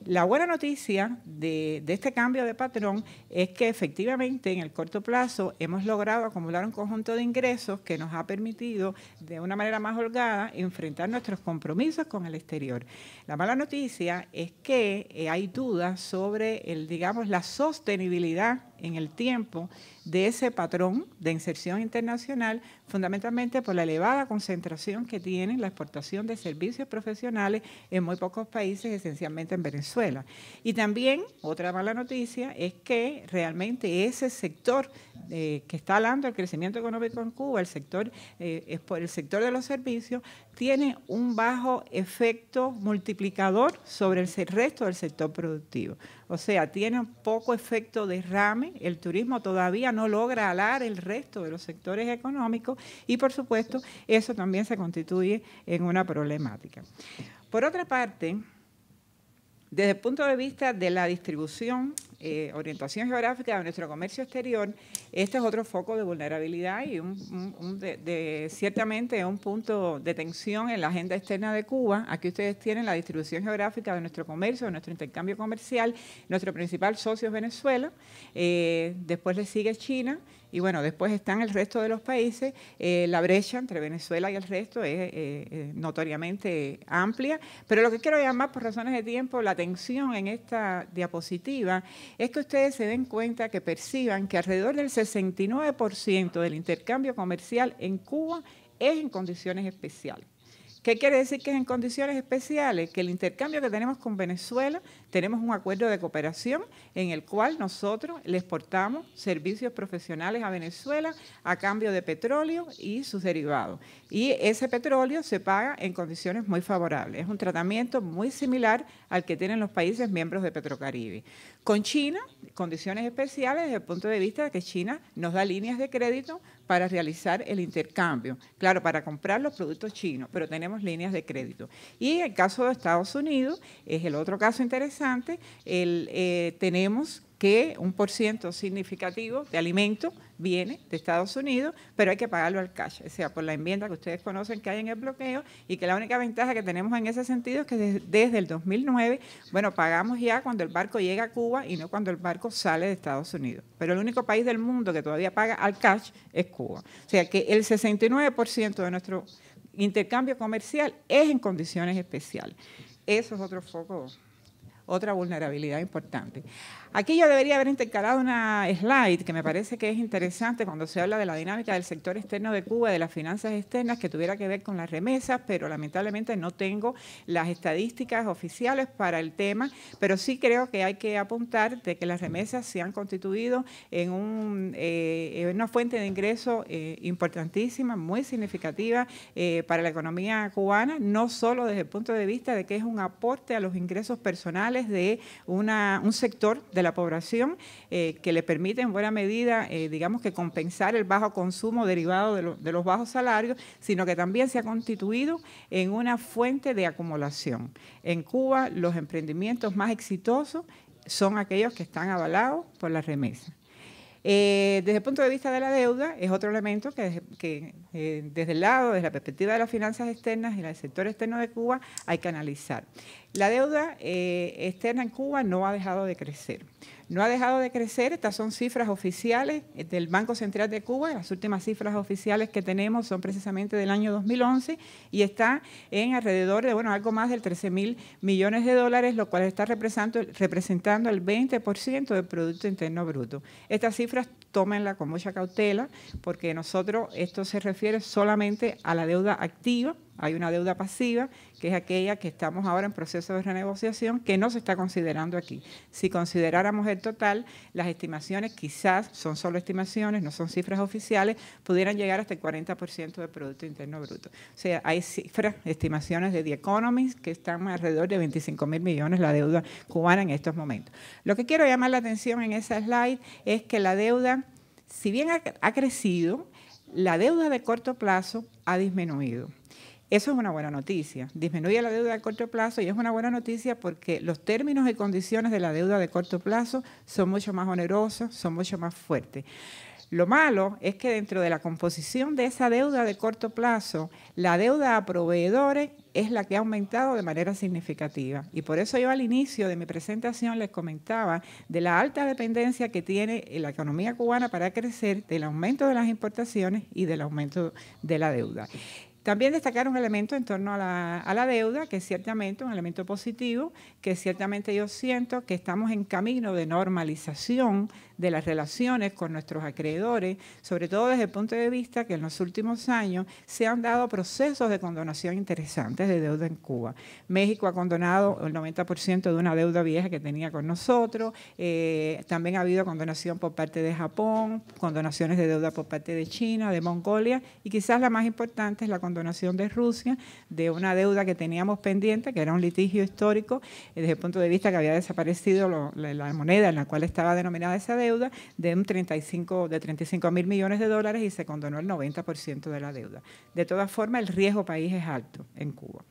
La buena noticia de, este cambio de patrón es que efectivamente en el corto plazo hemos logrado acumular un conjunto de ingresos que nos ha permitido de una manera más holgada enfrentar nuestros compromisos con el exterior. La mala noticia es que eh, hay dudas sobre el, digamos, la sostenibilidad en el tiempo de ese patrón de inserción internacional, fundamentalmente por la elevada concentración que tiene la exportación de servicios profesionales en muy pocos países, esencialmente en Venezuela. Y también, otra mala noticia, es que realmente ese sector eh, que está hablando del crecimiento económico en Cuba, el sector, eh, el sector de los servicios, tiene un bajo efecto multiplicador sobre el resto del sector productivo. O sea, tiene poco efecto derrame, el turismo todavía no logra alar el resto de los sectores económicos y por supuesto eso también se constituye en una problemática. Por otra parte, desde el punto de vista de la distribución eh, orientación geográfica de nuestro comercio exterior, este es otro foco de vulnerabilidad y un, un, un de, ciertamente un punto de tensión en la agenda externa de Cuba. Aquí ustedes tienen la distribución geográfica de nuestro comercio, de nuestro intercambio comercial. Nuestro principal socio es Venezuela, eh, después le sigue China y bueno, después están el resto de los países. Eh, la brecha entre Venezuela y el resto es eh, eh, notoriamente amplia. Pero lo que quiero llamar, por razones de tiempo, la atención en esta diapositiva es que ustedes se den cuenta, que perciban que alrededor del 69% del intercambio comercial en Cuba es en condiciones especiales. ¿Qué quiere decir que es en condiciones especiales? Que el intercambio que tenemos con Venezuela, tenemos un acuerdo de cooperación en el cual nosotros le exportamos servicios profesionales a Venezuela a cambio de petróleo y sus derivados. Y ese petróleo se paga en condiciones muy favorables. Es un tratamiento muy similar al que tienen los países miembros de Petrocaribe. Con China, condiciones especiales desde el punto de vista de que China nos da líneas de crédito para realizar el intercambio. Claro, para comprar los productos chinos, pero tenemos líneas de crédito. Y el caso de Estados Unidos es el otro caso interesante. El, eh, tenemos que un por ciento significativo de alimentos viene de Estados Unidos, pero hay que pagarlo al cash, o sea, por la enmienda que ustedes conocen que hay en el bloqueo y que la única ventaja que tenemos en ese sentido es que desde el 2009, bueno, pagamos ya cuando el barco llega a Cuba y no cuando el barco sale de Estados Unidos. Pero el único país del mundo que todavía paga al cash es Cuba. O sea que el 69% de nuestro intercambio comercial es en condiciones especiales. Eso es otro foco otra vulnerabilidad importante. Aquí yo debería haber intercalado una slide que me parece que es interesante cuando se habla de la dinámica del sector externo de Cuba, de las finanzas externas, que tuviera que ver con las remesas, pero lamentablemente no tengo las estadísticas oficiales para el tema, pero sí creo que hay que apuntar de que las remesas se han constituido en un... Eh, es eh, una fuente de ingreso eh, importantísima, muy significativa eh, para la economía cubana, no solo desde el punto de vista de que es un aporte a los ingresos personales de un sector de la población que le permite en buena medida, digamos que compensar el bajo consumo derivado de, de, los bajos salarios, sino que también se ha constituido en una fuente de acumulación. En Cuba los emprendimientos más exitosos son aquellos que están avalados por la remesa. Eh, desde el punto de vista de la deuda, es otro elemento que, eh, desde el lado, desde la perspectiva de las finanzas externas y del sector externo de Cuba, hay que analizar. La deuda eh, externa en Cuba no ha dejado de crecer no ha dejado de crecer. Estas son cifras oficiales eh, del Banco Central de Cuba. Las últimas cifras oficiales que tenemos son precisamente del año 2011 y está en alrededor de, bueno, algo más del 13 mil millones de dólares, lo cual está representando, representando el 20% del Producto Interno Bruto. Estas cifras tómenla con mucha cautela porque nosotros esto se refiere solamente a la deuda activa hay una deuda pasiva, que es aquella que estamos ahora en proceso de renegociación, que no se está considerando aquí. Si consideráramos el total, las estimaciones quizás son solo estimaciones, no son cifras oficiales, pudieran llegar hasta el 40% del Producto Interno Bruto. O sea, hay cifras, estimaciones de The Economist, que están alrededor de 25 mil millones la deuda cubana en estos momentos. Lo que quiero llamar la atención en esa slide es que la deuda, si bien ha crecido, la deuda de corto plazo ha disminuido. Eso es una buena noticia. Disminuye la deuda de corto plazo y es una buena noticia porque los términos y condiciones de la deuda de corto plazo son mucho más onerosos, son mucho más fuertes. Lo malo es que dentro de la composición de esa deuda de corto plazo, la deuda a proveedores es la que ha aumentado de manera significativa. Y por eso yo al inicio de mi presentación les comentaba de la alta dependencia que tiene la economía cubana para crecer, del aumento de las importaciones y del aumento de la deuda. También destacar un elemento en torno a la, deuda, que es ciertamente un elemento positivo, que ciertamente yo siento que estamos en camino de normalización de las relaciones con nuestros acreedores, sobre todo desde el punto de vista que en los últimos años se han dado procesos de condonación interesantes de deuda en Cuba. México ha condonado el 90% de una deuda vieja que tenía con nosotros, eh, también ha habido condonación por parte de Japón, condonaciones de deuda por parte de China, de Mongolia y quizás la más importante es la condonación de Rusia de una deuda que teníamos pendiente, que era un litigio histórico eh, desde el punto de vista que había desaparecido la moneda en la cual estaba denominada esa deuda deuda de, un 35, de 35 mil millones de dólares y se condonó el 90% de la deuda. De todas formas, el riesgo país es alto en Cuba.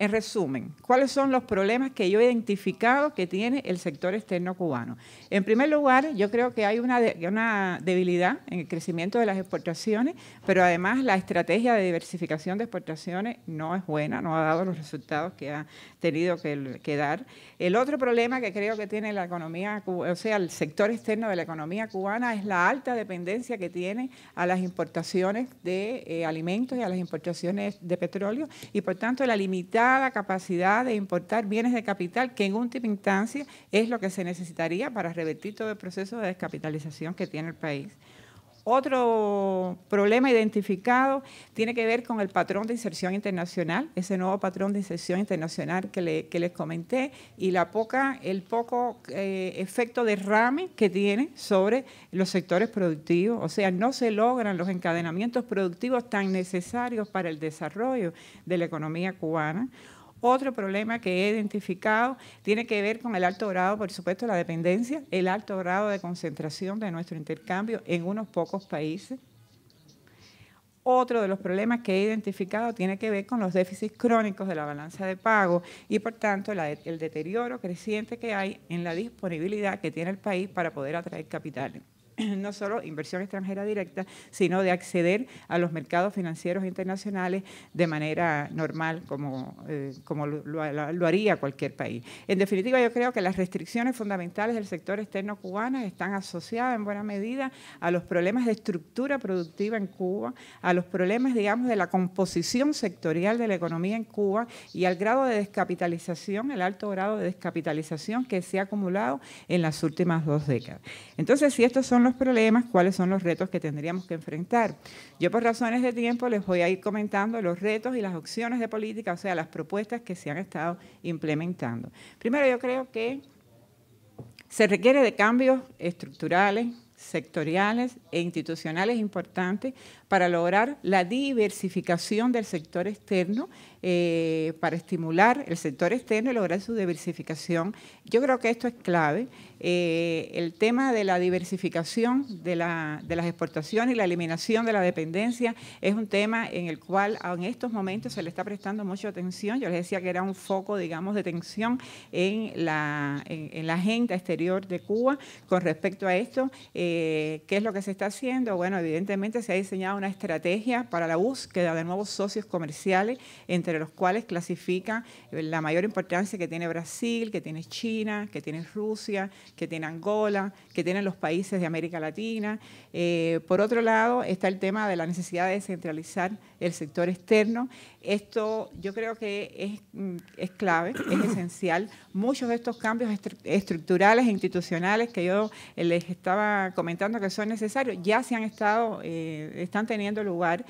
En resumen, ¿cuáles son los problemas que yo he identificado que tiene el sector externo cubano? En primer lugar, yo creo que hay una, debilidad en el crecimiento de las exportaciones, pero además la estrategia de diversificación de exportaciones no es buena, no ha dado los resultados que ha tenido que, dar. El otro problema que creo que tiene la economía, o sea, el sector externo de la economía cubana es la alta dependencia que tiene a las importaciones de eh, alimentos y a las importaciones de petróleo y por tanto la limitada la capacidad de importar bienes de capital, que en última instancia es lo que se necesitaría para revertir todo el proceso de descapitalización que tiene el país. Otro problema identificado tiene que ver con el patrón de inserción internacional, ese nuevo patrón de inserción internacional que, les comenté y la poca, el poco efecto eh, efecto derrame que tiene sobre los sectores productivos. O sea, no se logran los encadenamientos productivos tan necesarios para el desarrollo de la economía cubana. Otro problema que he identificado tiene que ver con el alto grado, por supuesto, la dependencia, el alto grado de concentración de nuestro intercambio en unos pocos países. Otro de los problemas que he identificado tiene que ver con los déficits crónicos de la balanza de pago y, por tanto, el deterioro creciente que hay en la disponibilidad que tiene el país para poder atraer capitales. no solo inversión extranjera directa, sino de acceder a los mercados financieros internacionales de manera normal, como, eh, como lo, haría cualquier país. En definitiva, yo creo que las restricciones fundamentales del sector externo cubano están asociadas en buena medida a los problemas de estructura productiva en Cuba, a los problemas, digamos, de la composición sectorial de la economía en Cuba y al grado de descapitalización, el alto grado de descapitalización que se ha acumulado en las últimas dos décadas. Entonces, si estos son los problemas, cuáles son los retos que tendríamos que enfrentar. Yo por razones de tiempo les voy a ir comentando los retos y las opciones de política, o sea, las propuestas que se han estado implementando. Primero yo creo que se requiere de cambios estructurales, sectoriales e institucionales importantes para lograr la diversificación del sector externo eh, para estimular el sector externo y lograr su diversificación. Yo creo que esto es clave. Eh, el tema de la diversificación de, las exportaciones y la eliminación de la dependencia es un tema en el cual en estos momentos se le está prestando mucha atención. Yo les decía que era un foco, digamos, de tensión en la, en, agenda exterior de Cuba con respecto a esto. Eh, ¿Qué es lo que se está haciendo? Bueno, evidentemente se ha diseñado una estrategia para la búsqueda de nuevos socios comerciales entre entre los cuales clasifica eh, la mayor importancia que tiene Brasil, que tiene China, que tiene Rusia, que tiene Angola, que tienen los países de América Latina. Eh, por otro lado, está el tema de la necesidad de descentralizar el sector externo. Esto yo creo que es, mm, clave, es esencial. Muchos de estos cambios estructurales e institucionales que yo eh, les estaba comentando que son necesarios ya se han estado, están teniendo lugar.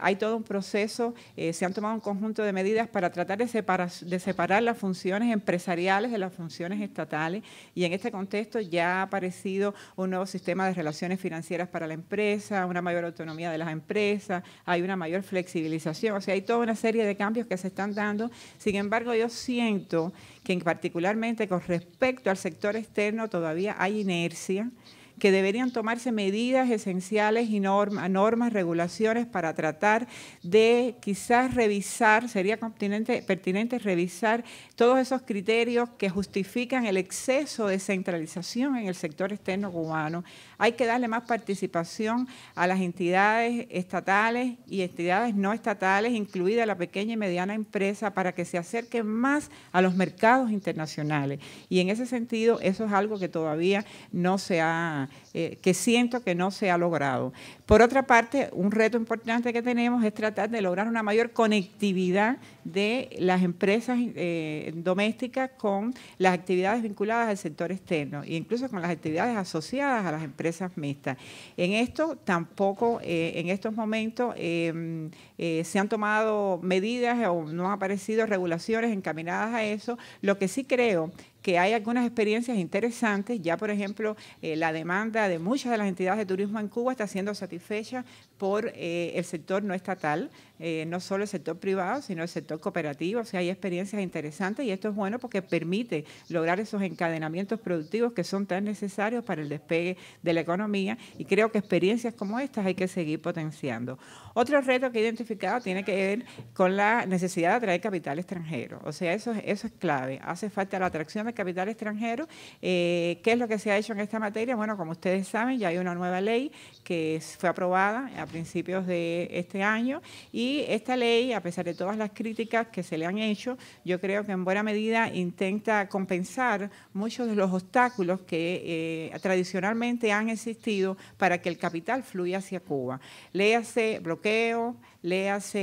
hay todo un proceso, se han tomado un conjunto de medidas para tratar de separar, de separar las funciones empresariales de las funciones estatales y en este contexto ya ha aparecido un nuevo sistema de relaciones financieras para la empresa, una mayor autonomía de las empresas, hay una mayor flexibilización, o sea, hay toda una serie de cambios que se están dando. Sin embargo, yo siento que particularmente con respecto al sector externo todavía hay inercia que deberían tomarse medidas esenciales y normas, regulaciones para tratar de quizás revisar, sería pertinente, pertinente revisar todos esos criterios que justifican el exceso de centralización en el sector externo cubano. Hay que darle más participación a las entidades estatales y entidades no estatales, incluida la pequeña y mediana empresa, para que se acerquen más a los mercados internacionales. Y en ese sentido, eso es algo que todavía no se ha eh, que siento que no se ha logrado. Por otra parte, un reto importante que tenemos es tratar de lograr una mayor conectividad de las empresas eh, domésticas con las actividades vinculadas al sector externo e incluso con las actividades asociadas a las empresas mixtas. En esto tampoco, eh, en estos momentos, se han tomado medidas o no han aparecido regulaciones encaminadas a eso. Lo que sí creo que hay algunas experiencias interesantes. Ya, por ejemplo, eh, la demanda de muchas de las entidades de turismo en Cuba está siendo satisfecha por eh, el sector no estatal, eh, no solo el sector privado, sino el sector cooperativo. O sea, hay experiencias interesantes y esto es bueno porque permite lograr esos encadenamientos productivos que son tan necesarios para el despegue de la economía y creo que experiencias como estas hay que seguir potenciando. Otro reto que he identificado tiene que ver con la necesidad de atraer capital extranjero. O sea, eso, eso es clave. Hace falta la atracción de capital extranjero. Eh, ¿Qué es lo que se ha hecho en esta materia? Bueno, como ustedes saben, ya hay una nueva ley que fue aprobada a principios de este año y esta ley, a pesar de todas las críticas que se le han hecho, yo creo que en buena medida intenta compensar muchos de los obstáculos que eh, tradicionalmente han existido para que el capital fluya hacia Cuba. Léase bloqueo, le hace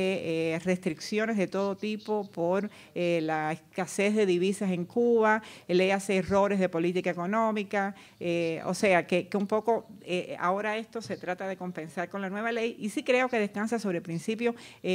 eh, restricciones de todo tipo por eh, la escasez de divisas en Cuba, le hace errores de política económica, eh, o sea, que, un poco ahora esto se trata de compensar con la nueva ley y sí creo que descansa sobre principios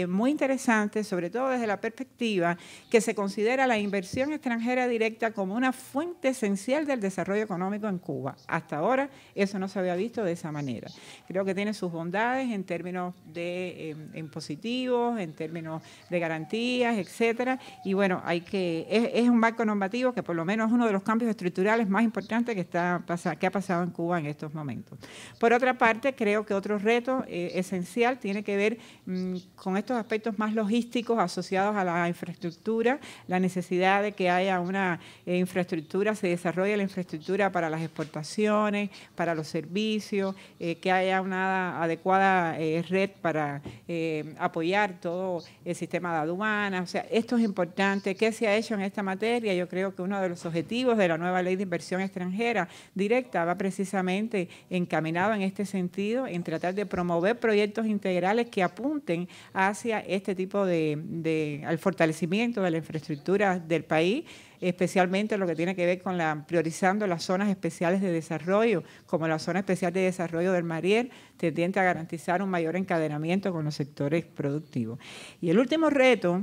muy interesantes, sobre todo desde la perspectiva que se considera la inversión extranjera directa como una fuente esencial del desarrollo económico en Cuba. Hasta ahora eso no se había visto de esa manera. Creo que tiene sus bondades en términos de... Em, positivos, en términos de garantías, etcétera. Y bueno, hay que es, un marco normativo que por lo menos es uno de los cambios estructurales más importantes que está que ha pasado en Cuba en estos momentos. Por otra parte, creo que otro reto eh, esencial tiene que ver mm, con estos aspectos más logísticos asociados a la infraestructura, la necesidad de que haya una eh, infraestructura, se desarrolle la infraestructura para las exportaciones, para los servicios, eh, que haya una adecuada red para apoyar todo el sistema de aduanas. O sea, esto es importante. ¿Qué se ha hecho en esta materia? Yo creo que uno de los objetivos de la nueva ley de inversión extranjera directa va precisamente encaminado en este sentido, en tratar de promover proyectos integrales que apunten hacia este tipo de al fortalecimiento de la infraestructura del país especialmente lo que tiene que ver con la priorizando las zonas especiales de desarrollo, como la zona especial de desarrollo del Mariel, tendiente a garantizar un mayor encadenamiento con los sectores productivos. Y el último reto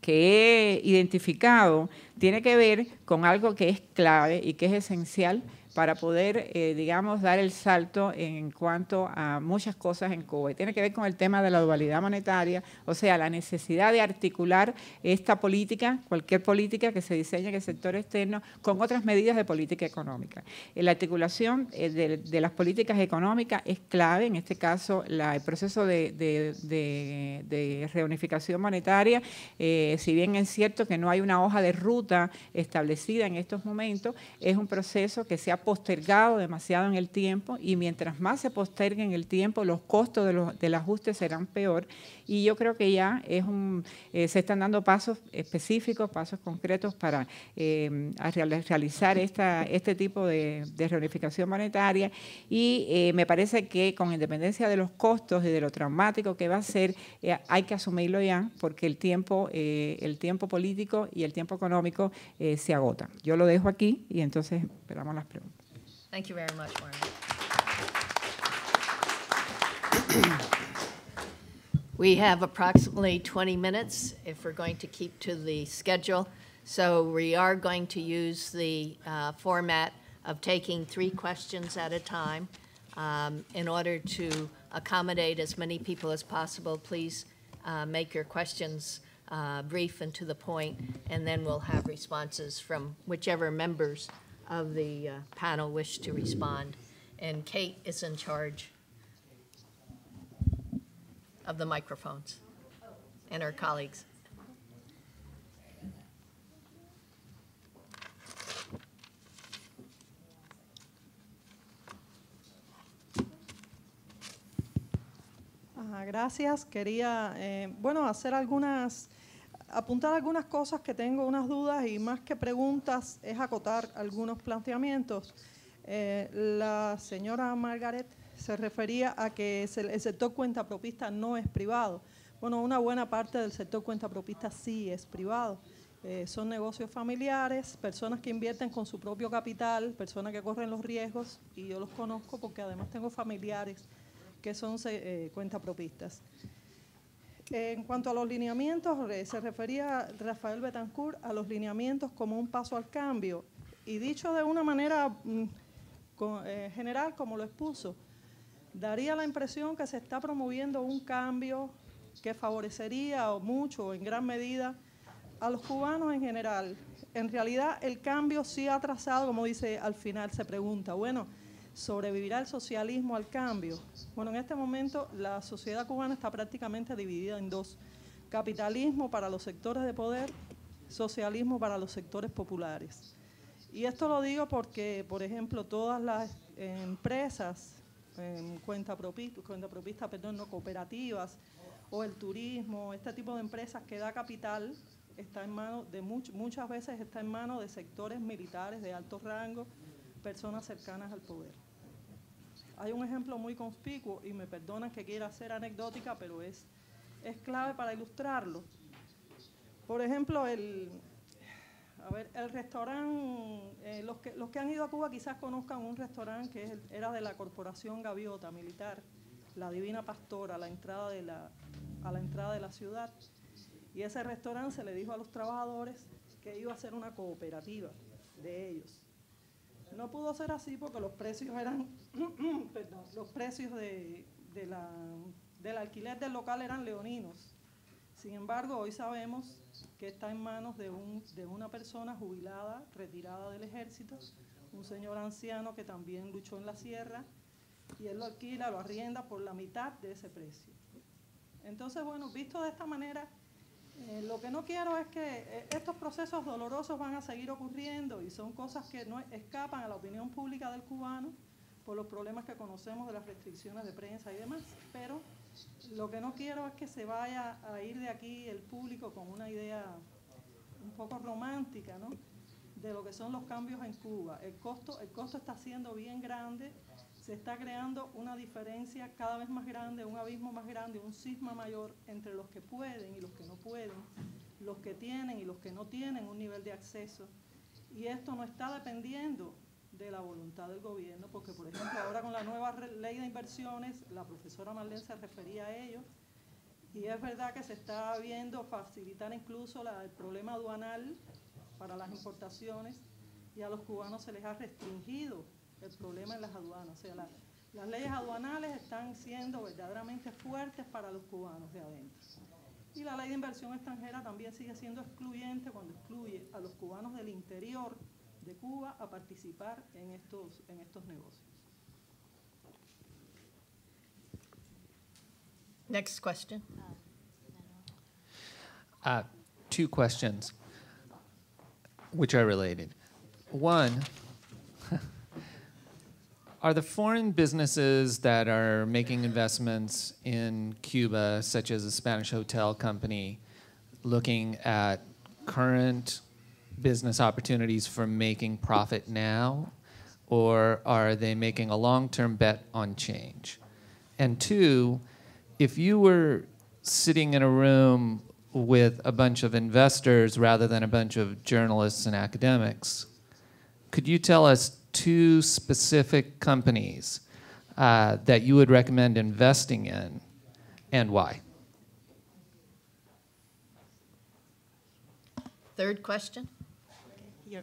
que he identificado tiene que ver con algo que es clave y que es esencial para poder, eh, digamos, dar el salto en cuanto a muchas cosas en Cuba. tiene que ver con el tema de la dualidad monetaria, o sea, la necesidad de articular esta política, cualquier política que se diseñe en el sector externo, con otras medidas de política económica. Eh, la articulación eh, de, las políticas económicas es clave, en este caso, el proceso de, reunificación monetaria, si bien es cierto que no hay una hoja de ruta establecida en estos momentos, es un proceso que se ha postergado demasiado en el tiempo y mientras más se postergue en el tiempo, los costos de los, del ajuste serán peor. Y yo creo que ya es un, eh, se están dando pasos específicos, pasos concretos para eh, realizar esta, este tipo de, reunificación monetaria. Y eh, me parece que con independencia de los costos y de lo traumático que va a ser, hay que asumirlo ya porque el tiempo, el tiempo político y el tiempo económico se agota. Yo lo dejo aquí y entonces esperamos las preguntas. Thank you very much, Warren. we have approximately 20 minutes if we're going to keep to the schedule. So we are going to use the uh, format of taking three questions at a time. Um, in order to accommodate as many people as possible, please uh, make your questions uh, brief and to the point, and then we'll have responses from whichever members of the uh, panel wish to respond. And Kate is in charge of the microphones and her colleagues. gracias. Quería, eh, bueno, hacer algunas apuntar algunas cosas que tengo unas dudas y más que preguntas es acotar algunos planteamientos. Eh, la señora Margaret se refería a que el sector cuenta propista no es privado. Bueno, una buena parte del sector cuenta propista sí es privado. Eh, son negocios familiares, personas que invierten con su propio capital, personas que corren los riesgos, y yo los conozco porque además tengo familiares que son cuenta eh, cuentapropistas. propistas. En cuanto a los lineamientos, se refería Rafael Betancourt a los lineamientos como un paso al cambio. Y dicho de una manera mm, eh, general, como lo expuso, daría la impresión que se está promoviendo un cambio que favorecería mucho, en gran medida, a los cubanos en general. En realidad, el cambio sí ha trazado, como dice al final, se pregunta, bueno, ¿Sobrevivirá el socialismo al cambio? Bueno, en este momento la sociedad cubana está prácticamente dividida en dos. Capitalismo para los sectores de poder, socialismo para los sectores populares. Y esto lo digo porque, por ejemplo, todas las empresas, em, en cuenta, propista, cuenta perdón, no cooperativas, o el turismo, este tipo de empresas que da capital, está en manos de muchas veces está en manos de sectores militares de alto rango, personas cercanas al poder. Hay un ejemplo muy conspicuo, y me perdonan que quiera ser anecdótica, pero es, es clave para ilustrarlo. Por ejemplo, el, a ver, el restaurante, eh, los, que, los que han ido a Cuba quizás conozcan un restaurante que era de la Corporación Gaviota Militar, la Divina Pastora, a la entrada de la, a la, entrada de la ciudad. Y ese restaurante se le dijo a los trabajadores que iba a ser una cooperativa de ellos. No pudo ser así porque los precios eran, los precios de, la, del alquiler del local eran leoninos. Sin embargo, hoy sabemos que está en manos de, un, de una persona jubilada, retirada del ejército, un señor anciano que también luchó en la sierra, y él lo alquila, lo arrienda por la mitad de ese precio. Entonces, bueno, visto de esta manera, eh, lo que no quiero es que eh, estos procesos dolorosos van a seguir ocurriendo y son cosas que no escapan a la opinión pública del cubano por los problemas que conocemos de las restricciones de prensa y demás. Pero lo que no quiero es que se vaya a ir de aquí el público con una idea un poco romántica, ¿no? de lo que son los cambios en Cuba. El el costo está siendo bien grande se está creando una diferencia cada vez más grande, un abismo más grande, un sisma mayor entre los que pueden y los que no pueden, los que tienen y los que no tienen un nivel de acceso. Y esto no está dependiendo de la voluntad del gobierno, porque por ejemplo ahora con la nueva ley de inversiones, la profesora Marlene se refería a ello, y es verdad que se está viendo facilitar incluso el problema aduanal para las importaciones, y a los cubanos se les ha restringido el problema en las aduanas. O sea, las leyes aduanales están siendo verdaderamente fuertes para los cubanos de adentro. Y la ley de inversión extranjera también sigue siendo excluyente cuando excluye a los cubanos del interior de Cuba a participar en estos, en estos negocios. Next question. Uh, two questions, which are related. One, Are the foreign businesses that are making investments in Cuba, such as a Spanish hotel company, looking at current business opportunities for making profit now, or are they making a long term bet on change? And two, if you were sitting in a room with a bunch of investors rather than a bunch of journalists and academics, could you tell us two specific companies uh, that you would recommend investing in and why? Third question. Here.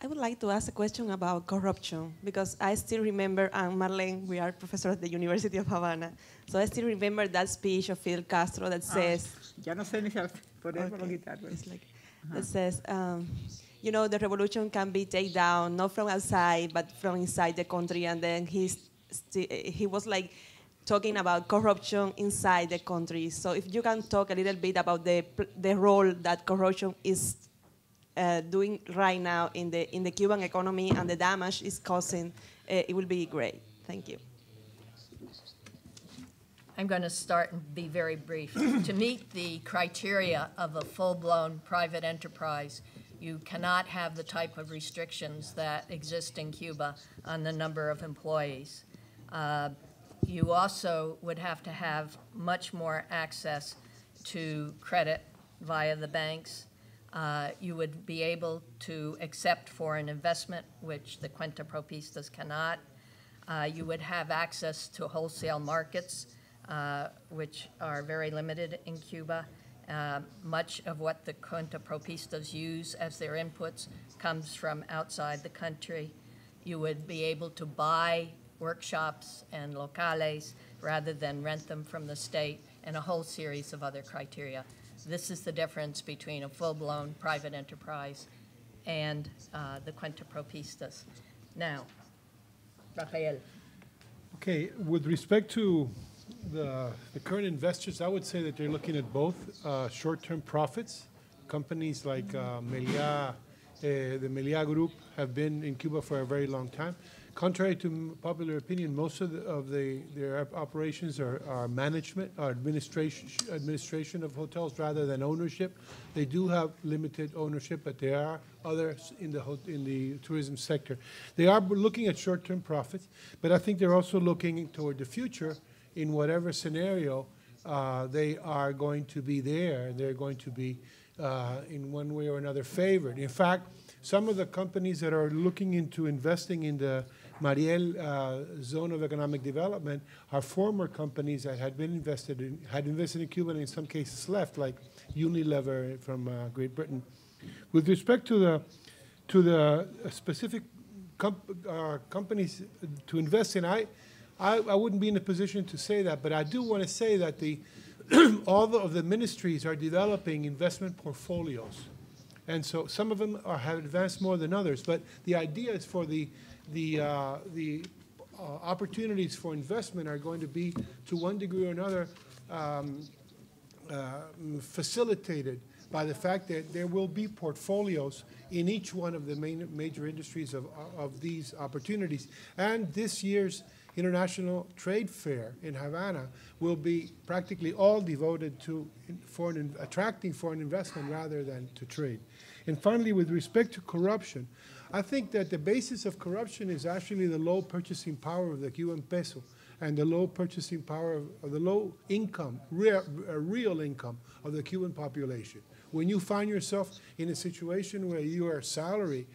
I would like to ask a question about corruption because I still remember, and Marlene, we are professors at the University of Havana, so I still remember that speech of Fidel Castro that ah, says, Ya no That says, um, you know, the revolution can be taken down, not from outside, but from inside the country. And then he's, he was like talking about corruption inside the country. So if you can talk a little bit about the, the role that corruption is uh, doing right now in the, in the Cuban economy and the damage it's causing, uh, it will be great. Thank you. I'm going to start and be very brief. to meet the criteria of a full blown private enterprise, you cannot have the type of restrictions that exist in Cuba on the number of employees. Uh, you also would have to have much more access to credit via the banks. Uh, you would be able to accept foreign investment, which the Cuenta Propistas cannot. Uh, you would have access to wholesale markets, uh, which are very limited in Cuba. Uh, much of what the Junta Propistas use as their inputs comes from outside the country. You would be able to buy workshops and locales rather than rent them from the state and a whole series of other criteria. This is the difference between a full-blown private enterprise and uh, the Cuenta Propistas. Now, Rafael. Okay, with respect to the, the current investors, I would say that they're looking at both uh, short-term profits. Companies like uh, Melia, uh, the Melia Group have been in Cuba for a very long time. Contrary to popular opinion, most of, the, of the, their operations are, are management, are administration, administration of hotels rather than ownership. They do have limited ownership, but there are others in the, in the tourism sector. They are looking at short-term profits, but I think they're also looking toward the future in whatever scenario, uh, they are going to be there and they're going to be, uh, in one way or another, favored. In fact, some of the companies that are looking into investing in the Mariel uh, zone of economic development are former companies that had been invested in, had invested in Cuba and in some cases left, like Unilever from uh, Great Britain. With respect to the to the specific comp uh, companies to invest in, I I, I wouldn't be in a position to say that, but I do want to say that the all the, of the ministries are developing investment portfolios. And so some of them are, have advanced more than others, but the idea is for the, the, uh, the uh, opportunities for investment are going to be, to one degree or another, um, uh, facilitated by the fact that there will be portfolios in each one of the main major industries of, of these opportunities. And this year's International Trade Fair in Havana will be practically all devoted to foreign attracting foreign investment rather than to trade. And finally, with respect to corruption, I think that the basis of corruption is actually the low purchasing power of the Cuban peso and the low purchasing power of, of the low income, real, real income of the Cuban population. When you find yourself in a situation where your salary,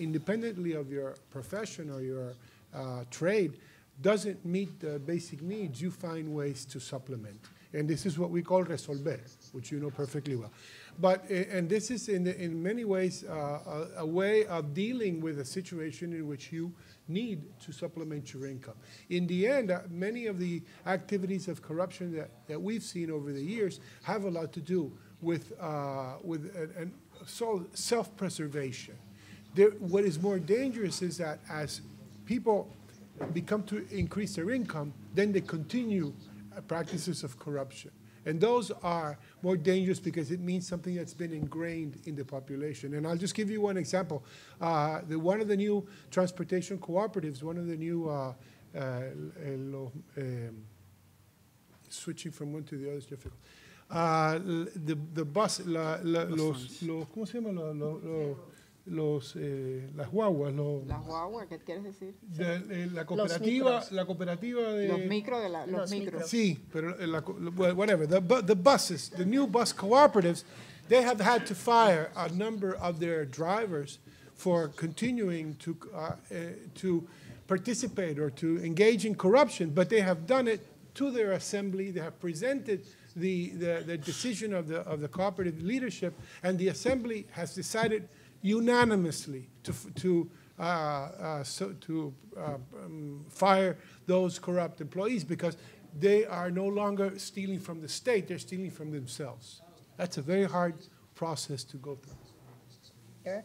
independently of your profession or your uh, trade, doesn't meet the basic needs, you find ways to supplement. And this is what we call resolver, which you know perfectly well. But, eh, and this is in, the, in many ways uh, a, a, way of dealing with a situation in which you need to supplement your income. In the end, uh, many of the activities of corruption that, that we've seen over the years have a lot to do with, uh, with an, an self-preservation. what is more dangerous is that as people become to increase their income, then they continue uh, practices of corruption. And those are more dangerous because it means something that's been ingrained in the population. And I'll just give you one example. Uh, the, one of the new transportation cooperatives, one of the new uh, uh, um, switching from one to the other is difficult. Uh, the, the bus, la, la, los, los, ¿cómo se llama? Lo, lo, lo, los eh, las guaguas los las guaguas qué quieres decir de, eh, de, la cooperativa la cooperativa de los micros de la, los, los micros sí pero eh, la, whatever the, the buses the new bus cooperatives they have had to fire a number of their drivers for continuing to uh, uh, to participate or to engage in corruption but they have done it to their assembly they have presented the, the, the decision of the, of the cooperative leadership, and the assembly has decided unanimously to, to, uh, uh, so to uh, um, fire those corrupt employees because they are no longer stealing from the state, they're stealing from themselves. That's a very hard process to go through. Eric?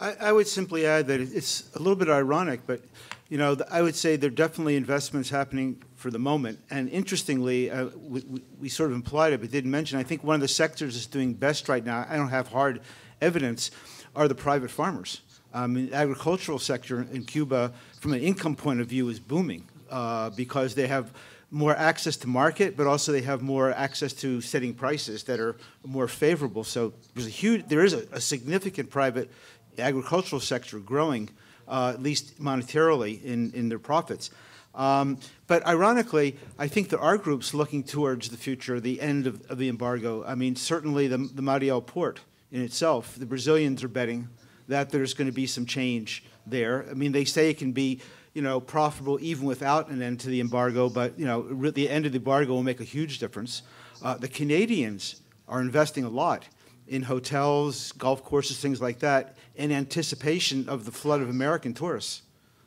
I, I would simply add that it's a little bit ironic, but you know, the, I would say there are definitely investments happening for the moment. And interestingly, uh, we, we, we, sort of implied it, but didn't mention, I think one of the sectors that's doing best right now, I don't have hard evidence, are the private farmers. Um, the agricultural sector in Cuba, from an income point of view, is booming uh, because they have more access to market, but also they have more access to setting prices that are more favorable. So there's a huge, there is a, a significant private agricultural sector growing, uh, at least monetarily, in, in their profits. Um, but ironically, I think there are groups looking towards the future, the end of, of the embargo. I mean, certainly the, the Mariel port in itself. The Brazilians are betting that there's going to be some change there. I mean, they say it can be, you know, profitable even without an end to the embargo, but you know, the end of the embargo will make a huge difference. Uh, the Canadians are investing a lot in hotels, golf courses, things like that, in anticipation of the flood of American tourists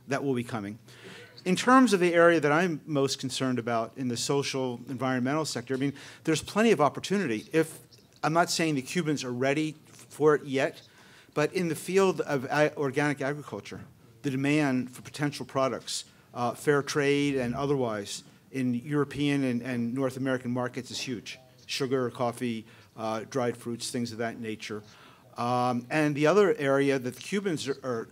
that will be coming. In terms of the area that I'm most concerned about in the social environmental sector, I mean, there's plenty of opportunity if I'm not saying the Cubans are ready for it yet, but in the field of organic agriculture, the demand for potential products, uh, fair trade and otherwise, in European and, and, North American markets is huge. Sugar, coffee, uh, dried fruits, things of that nature. Um, and the other area that the Cubans are, are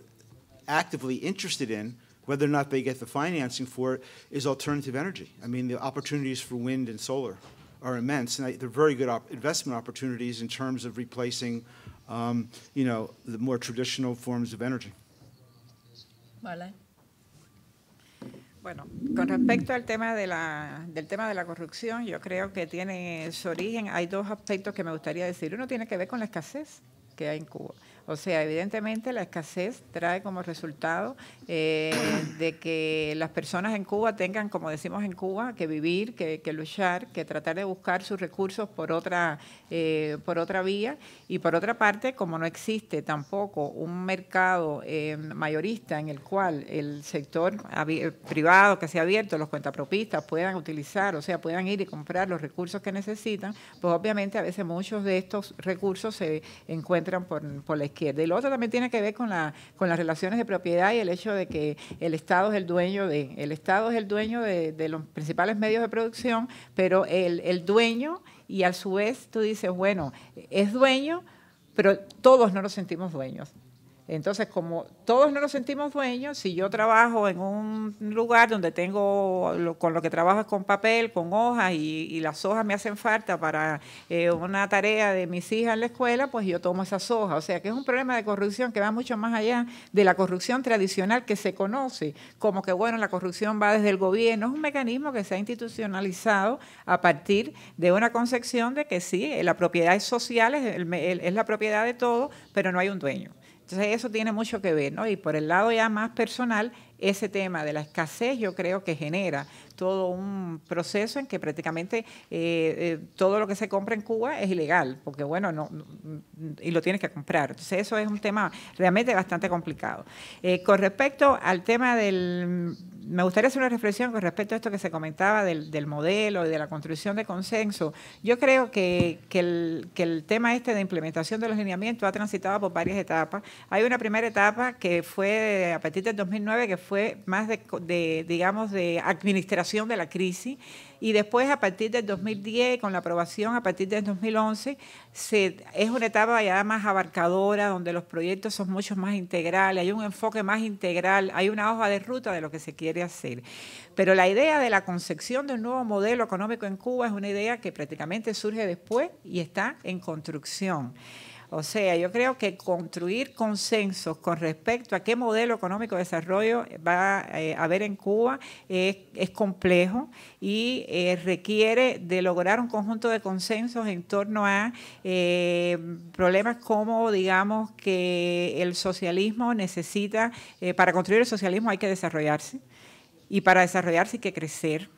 actively interested in whether or not they get the financing for it is alternative energy. I mean, the opportunities for wind and solar are immense, and they're very good op investment opportunities in terms of replacing, um, you know, the more traditional forms of energy. Vale. Bueno, con respecto al tema de la, del tema de la corrupción, yo creo que tiene su origen. Hay dos aspectos que me gustaría decir. Uno tiene que ver con la escasez que hay en Cuba. O sea, evidentemente la escasez trae como resultado eh, de que las personas en Cuba tengan, como decimos en Cuba, que vivir, que, luchar, que tratar de buscar sus recursos por otra, eh, por otra vía. Y por otra parte, como no existe tampoco un mercado eh, mayorista en el cual el sector privado que se ha abierto, los cuentapropistas puedan utilizar, o sea, puedan ir y comprar los recursos que necesitan, pues obviamente a veces muchos de estos recursos se encuentran por, por la izquierda y lo otro también tiene que ver con, las relaciones de propiedad y el hecho de que el Estado es el dueño de, el Estado es el dueño de, los principales medios de producción, pero el, el dueño, y a su vez tú dices, bueno, es dueño, pero todos no nos sentimos dueños. Entonces, como todos no nos sentimos dueños, si yo trabajo en un lugar donde tengo, con lo que trabajo es con papel, con hojas, y, las hojas me hacen falta para eh, una tarea de mis hijas en la escuela, pues yo tomo esas hojas. O sea, que es un problema de corrupción que va mucho más allá de la corrupción tradicional que se conoce, como que, bueno, la corrupción va desde el gobierno. Es un mecanismo que se ha institucionalizado a partir de una concepción de que sí, la propiedad es social, es, es la propiedad de todo, pero no hay un dueño. Entonces eso tiene mucho que ver, ¿no? Y por el lado ya más personal, ese tema de la escasez yo creo que genera todo un proceso en que prácticamente eh, eh, todo lo que se compra en Cuba es ilegal, porque bueno, no, y lo tienes que comprar. Entonces eso es un tema realmente bastante complicado. Eh, con respecto al tema del me gustaría hacer una reflexión con respecto a esto que se comentaba del, modelo y de la construcción de consenso. Yo creo que, el, tema este de implementación de los lineamientos ha transitado por varias etapas. Hay una primera etapa que fue a partir del 2009, que fue más de, de digamos, de administración de la crisis y después a partir del 2010, con la aprobación a partir del 2011, se, es una etapa ya más abarcadora, donde los proyectos son mucho más integrales, hay un enfoque más integral, hay una hoja de ruta de lo que se quiere hacer. Pero la idea de la concepción de un nuevo modelo económico en Cuba es una idea que prácticamente surge después y está en construcción. O sea, yo creo que construir consensos con respecto a qué modelo económico de desarrollo va eh, a haber en Cuba es, complejo y eh, requiere de lograr un conjunto de consensos en torno a eh, problemas como, digamos, que el socialismo necesita, para construir el socialismo hay que desarrollarse y para desarrollarse hay que crecer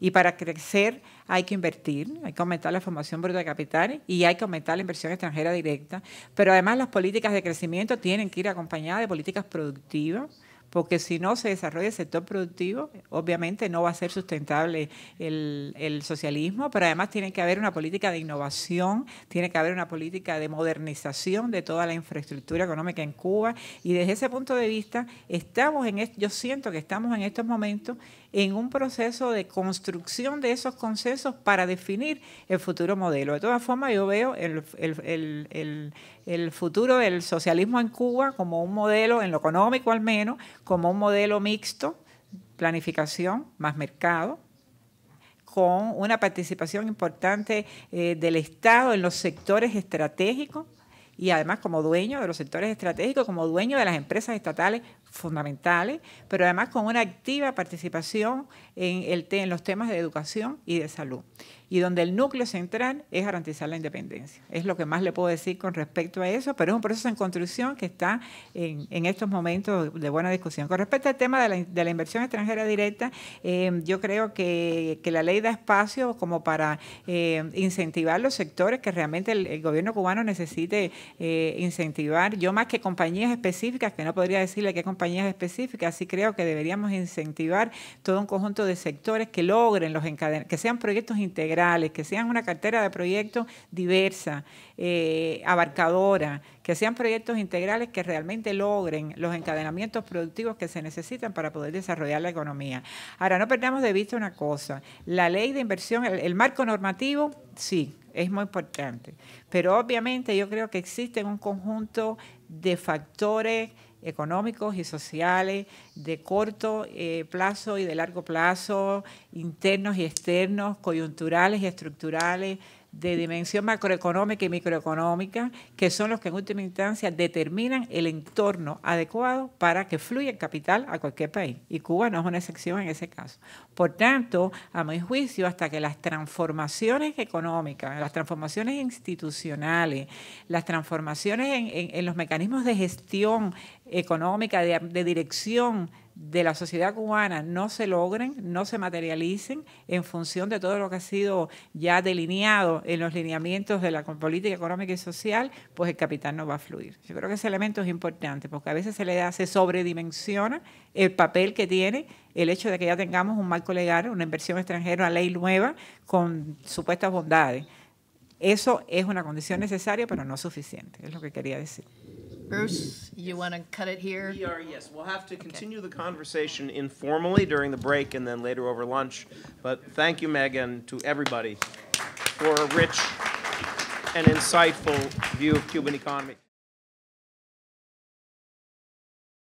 y para crecer hay que invertir, hay que aumentar la formación bruta de capital y hay que aumentar la inversión extranjera directa. Pero además las políticas de crecimiento tienen que ir acompañadas de políticas productivas, porque si no se desarrolla el sector productivo, obviamente no va a ser sustentable el, socialismo, pero además tiene que haber una política de innovación, tiene que haber una política de modernización de toda la infraestructura económica en Cuba. Y desde ese punto de vista, estamos en, yo siento que estamos en estos momentos en un proceso de construcción de esos consensos para definir el futuro modelo. De todas formas, yo veo el, futuro del socialismo en Cuba como un modelo, en lo económico al menos, como un modelo mixto, planificación más mercado con una participación importante eh, del Estado en los sectores estratégicos y además como dueño de los sectores estratégicos, como dueño de las empresas estatales fundamentales, pero además con una activa participación en, el en los temas de educación y de salud, y donde el núcleo central es garantizar la independencia. Es lo que más le puedo decir con respecto a eso, pero es un proceso en construcción que está en, estos momentos de buena discusión. Con respecto al tema de la, inversión extranjera directa, eh, yo creo que, la ley da espacio como para eh, incentivar los sectores que realmente el, gobierno cubano necesite eh, incentivar. Yo más que compañías específicas, que no podría decirle qué compañías, específicas, así creo que deberíamos incentivar todo un conjunto de sectores que logren los encadenados, que sean proyectos integrales, que sean una cartera de proyectos diversa, eh, abarcadora, que sean proyectos integrales que realmente logren los encadenamientos productivos que se necesitan para poder desarrollar la economía. Ahora, no perdamos de vista una cosa, la ley de inversión, el, el marco normativo, sí, es muy importante, pero obviamente yo creo que existen un conjunto de factores económicos y sociales de corto eh, plazo y de largo plazo, internos y externos, coyunturales y estructurales, de dimensión macroeconómica y microeconómica, que son los que en última instancia determinan el entorno adecuado para que fluya el capital a cualquier país. Y Cuba no es una excepción en ese caso. Por tanto, a mi juicio, hasta que las transformaciones económicas, las transformaciones institucionales, las transformaciones en, los mecanismos de gestión económica, de, de dirección, de la sociedad cubana no se logren, no se materialicen en función de todo lo que ha sido ya delineado en los lineamientos de la política económica y social, pues el capital no va a fluir. Yo creo que ese elemento es importante porque a veces se le da, se sobredimensiona el papel que tiene el hecho de que ya tengamos un marco legal, una inversión extranjera, una ley nueva con supuestas bondades. Eso es una condición necesaria, pero no suficiente, es lo que quería decir. Bruce, you want to cut it here? We are, yes. We'll have to continue the conversation informally during the break and then later over lunch. But thank you, Megan, to everybody for a rich and insightful view of Cuban economy.